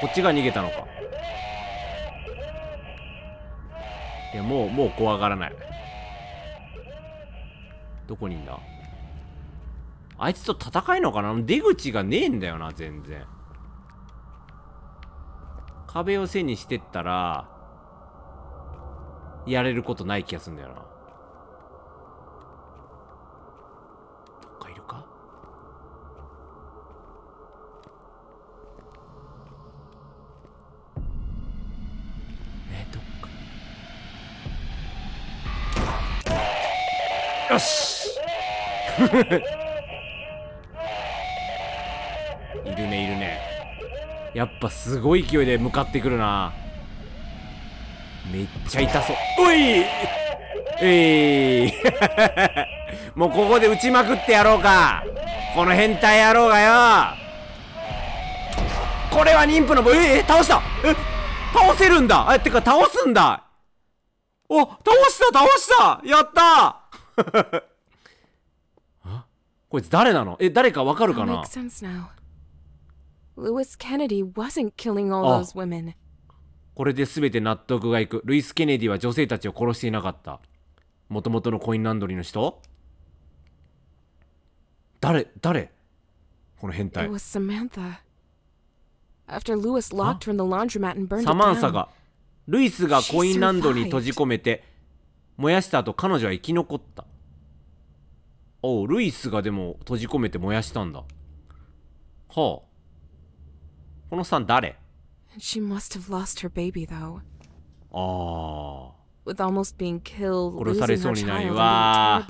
[SPEAKER 1] こっちが逃げたのか。いや、もう、もう怖がらない。どこにいんだあいつと戦えのかな出口がねえんだよな、全然。壁を背にしてったら、やれることない気がするんだよな。どどっっかかか。いるよし やっぱすごい勢いで向かってくるなめっちゃ痛そうおいえい もうここで撃ちまくってやろうかこの変態野郎がよこれは妊婦のええ倒したえ倒せるんだえてか倒すんだお倒した倒したやった こいつ誰なのえ誰かわかるかな Louis Kennedy wasn't killing all those women. これで全て納得がいく。ルイス・ケネディは女性たちを殺していなかった。もともとのコインランドリーの人誰誰この変態。サマンサが、ルイスがコインランドリーに閉じ込めて、燃やした後彼女は生き残った。おう、ルイスがでも閉じ込めて燃やしたんだ。はあ。このさん誰ああ。殺されそうになりわ。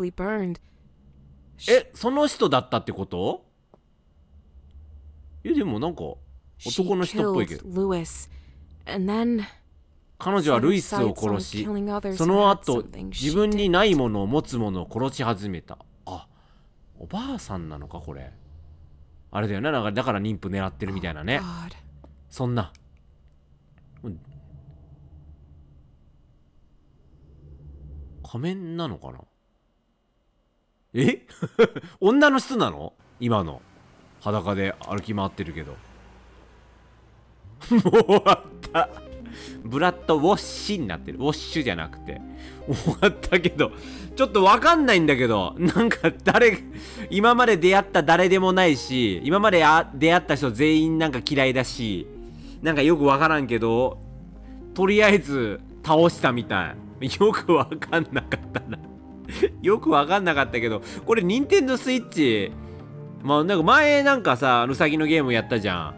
[SPEAKER 1] え、その人だったってこといや、でもなんか男の人っぽいけど。彼女はルイスを殺し、その後自分にないものを持つものを殺し始めた。あおばあさんなのか、これ。あれだよな、なんかだから妊婦狙ってるみたいなね、そんな仮面なのかなえ 女の人なの今の裸で歩き回ってるけど もう終わったブラッドウォッシュになってる。ウォッシュじゃなくて。終わったけど、ちょっとわかんないんだけど、なんか誰、今まで出会った誰でもないし、今まで出会った人全員なんか嫌いだし、なんかよくわからんけど、とりあえず倒したみたい。よくわかんなかったなよくわかんなかったけど、これ任天堂スイッチ、まあなんか前なんかさ、うさぎのゲームやったじゃん。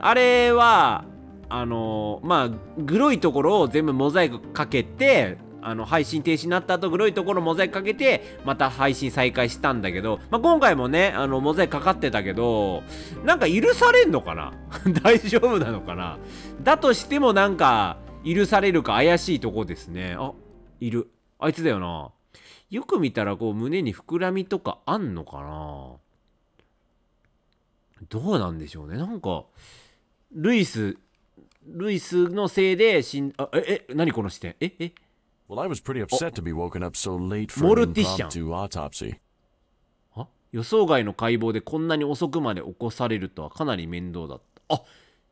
[SPEAKER 1] あれは、あのまあグロいところを全部モザイクかけてあの配信停止になった後グロいところモザイクかけてまた配信再開したんだけど、まあ、今回もねあのモザイクかかってたけどなんか許されんのかな 大丈夫なのかなだとしてもなんか許されるか怪しいとこですねあいるあいつだよなよく見たらこう胸に膨らみとかあんのかなどうなんでしょうねなんかルイスルイスのせいで死んあええ何この視点ええ Well, I was pretty upset to be woken up so late for an o autopsy. 予想外の解剖でこんなに遅くまで起こされるとはかなり面倒だった。あ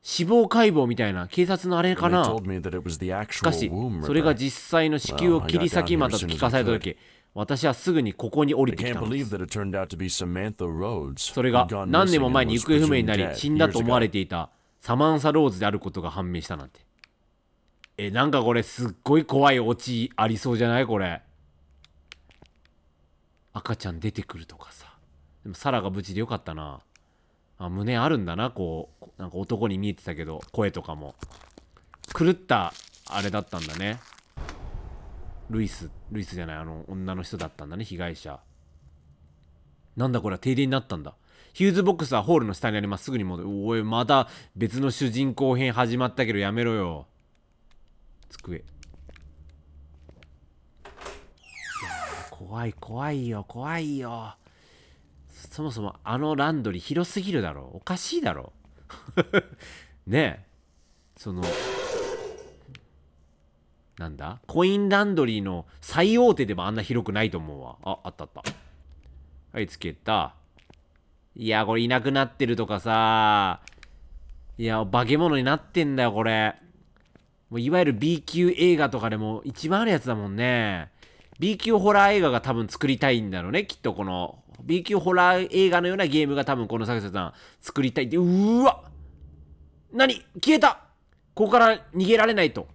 [SPEAKER 1] 死亡解剖みたいな警察のあれかなしかし、それが実際の子宮を切り裂きまた聞かされた時、私はすぐにここに降りてきたんです。それが何年も前に行方不明になり、死んだと思われていた。サマンサ・ローズであることが判明したなんて。え、なんかこれすっごい怖いオチありそうじゃないこれ。赤ちゃん出てくるとかさ。でもサラが無事でよかったな。あ、胸あるんだな、こう。なんか男に見えてたけど、声とかも。狂った、あれだったんだね。ルイス、ルイスじゃない、あの、女の人だったんだね、被害者。なんだこれは停電になったんだ。ヒューズボックスはホールの下にあります。すぐに戻る。おい、また別の主人公編始まったけどやめろよ。机。怖い怖いよ怖いよそもそもあのランドリー広すぎるだろう。おかしいだろう。ねえそのなんだコインランドリーの最大手でもあんな広くないと思うわああったあったはいつけたいや、これいなくなってるとかさ、いや、化け物になってんだよ、これ。もういわゆる B 級映画とかでも一番あるやつだもんね。B 級ホラー映画が多分作りたいんだろうね、きっとこの。B 級ホラー映画のようなゲームが多分この作者さん作りたいって。うーわ何消えたここから逃げられないと。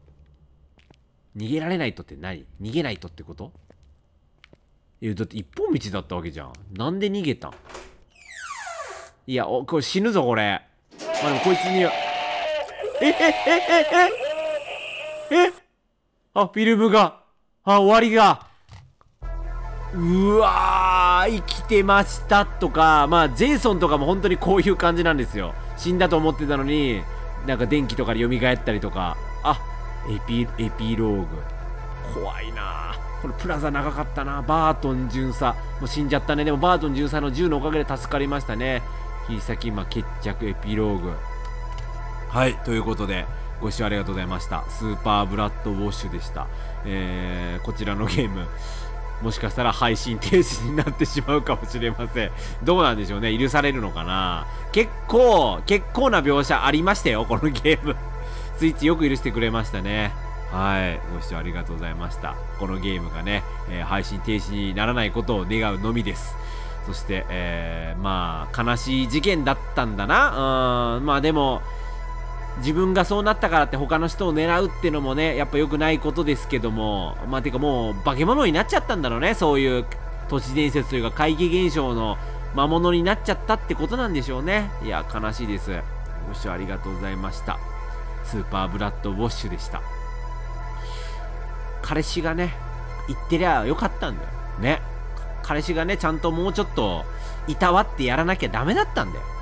[SPEAKER 1] 逃げられないとって何逃げないとってことえ、だって一本道だったわけじゃん。なんで逃げたんいや、お、これ死ぬぞ、これ。まあ、でもこいつには。え、え、え、え、ええあ、フィルムが。あ、終わりが。うわー、生きてましたとか、まあ、ジェイソンとかも本当にこういう感じなんですよ。死んだと思ってたのに、なんか電気とかで蘇ったりとか。あ、エピ、エピローグ。怖いなこれプラザ長かったなバートン巡査。もう死んじゃったね。でもバートン巡査の銃のおかげで助かりましたね。引きまあ、決着エピローグはいということでご視聴ありがとうございましたスーパーブラッドウォッシュでした、えー、こちらのゲームもしかしたら配信停止になってしまうかもしれません。どうなんでしょうね許されるのかな結構、結構な描写ありましたよ、このゲーム。スイッチよく許してくれましたね。はい。ご視聴ありがとうございました。このゲームがね、えー、配信停止にならないことを願うのみです。そして、えー、まあ、悲しい事件だったんだな。うん、まあでも、自分がそうなったからって他の人を狙うってのもね、やっぱ良くないことですけども、まあてかもう化け物になっちゃったんだろうね、そういう都市伝説というか怪奇現象の魔物になっちゃったってことなんでしょうね。いや、悲しいです。ご視聴ありがとうございました。スーパーブラッドウォッシュでした。彼氏がね、言ってりゃよかったんだよ。ね。彼氏がね、ちゃんともうちょっと、いたわってやらなきゃダメだったんだよ。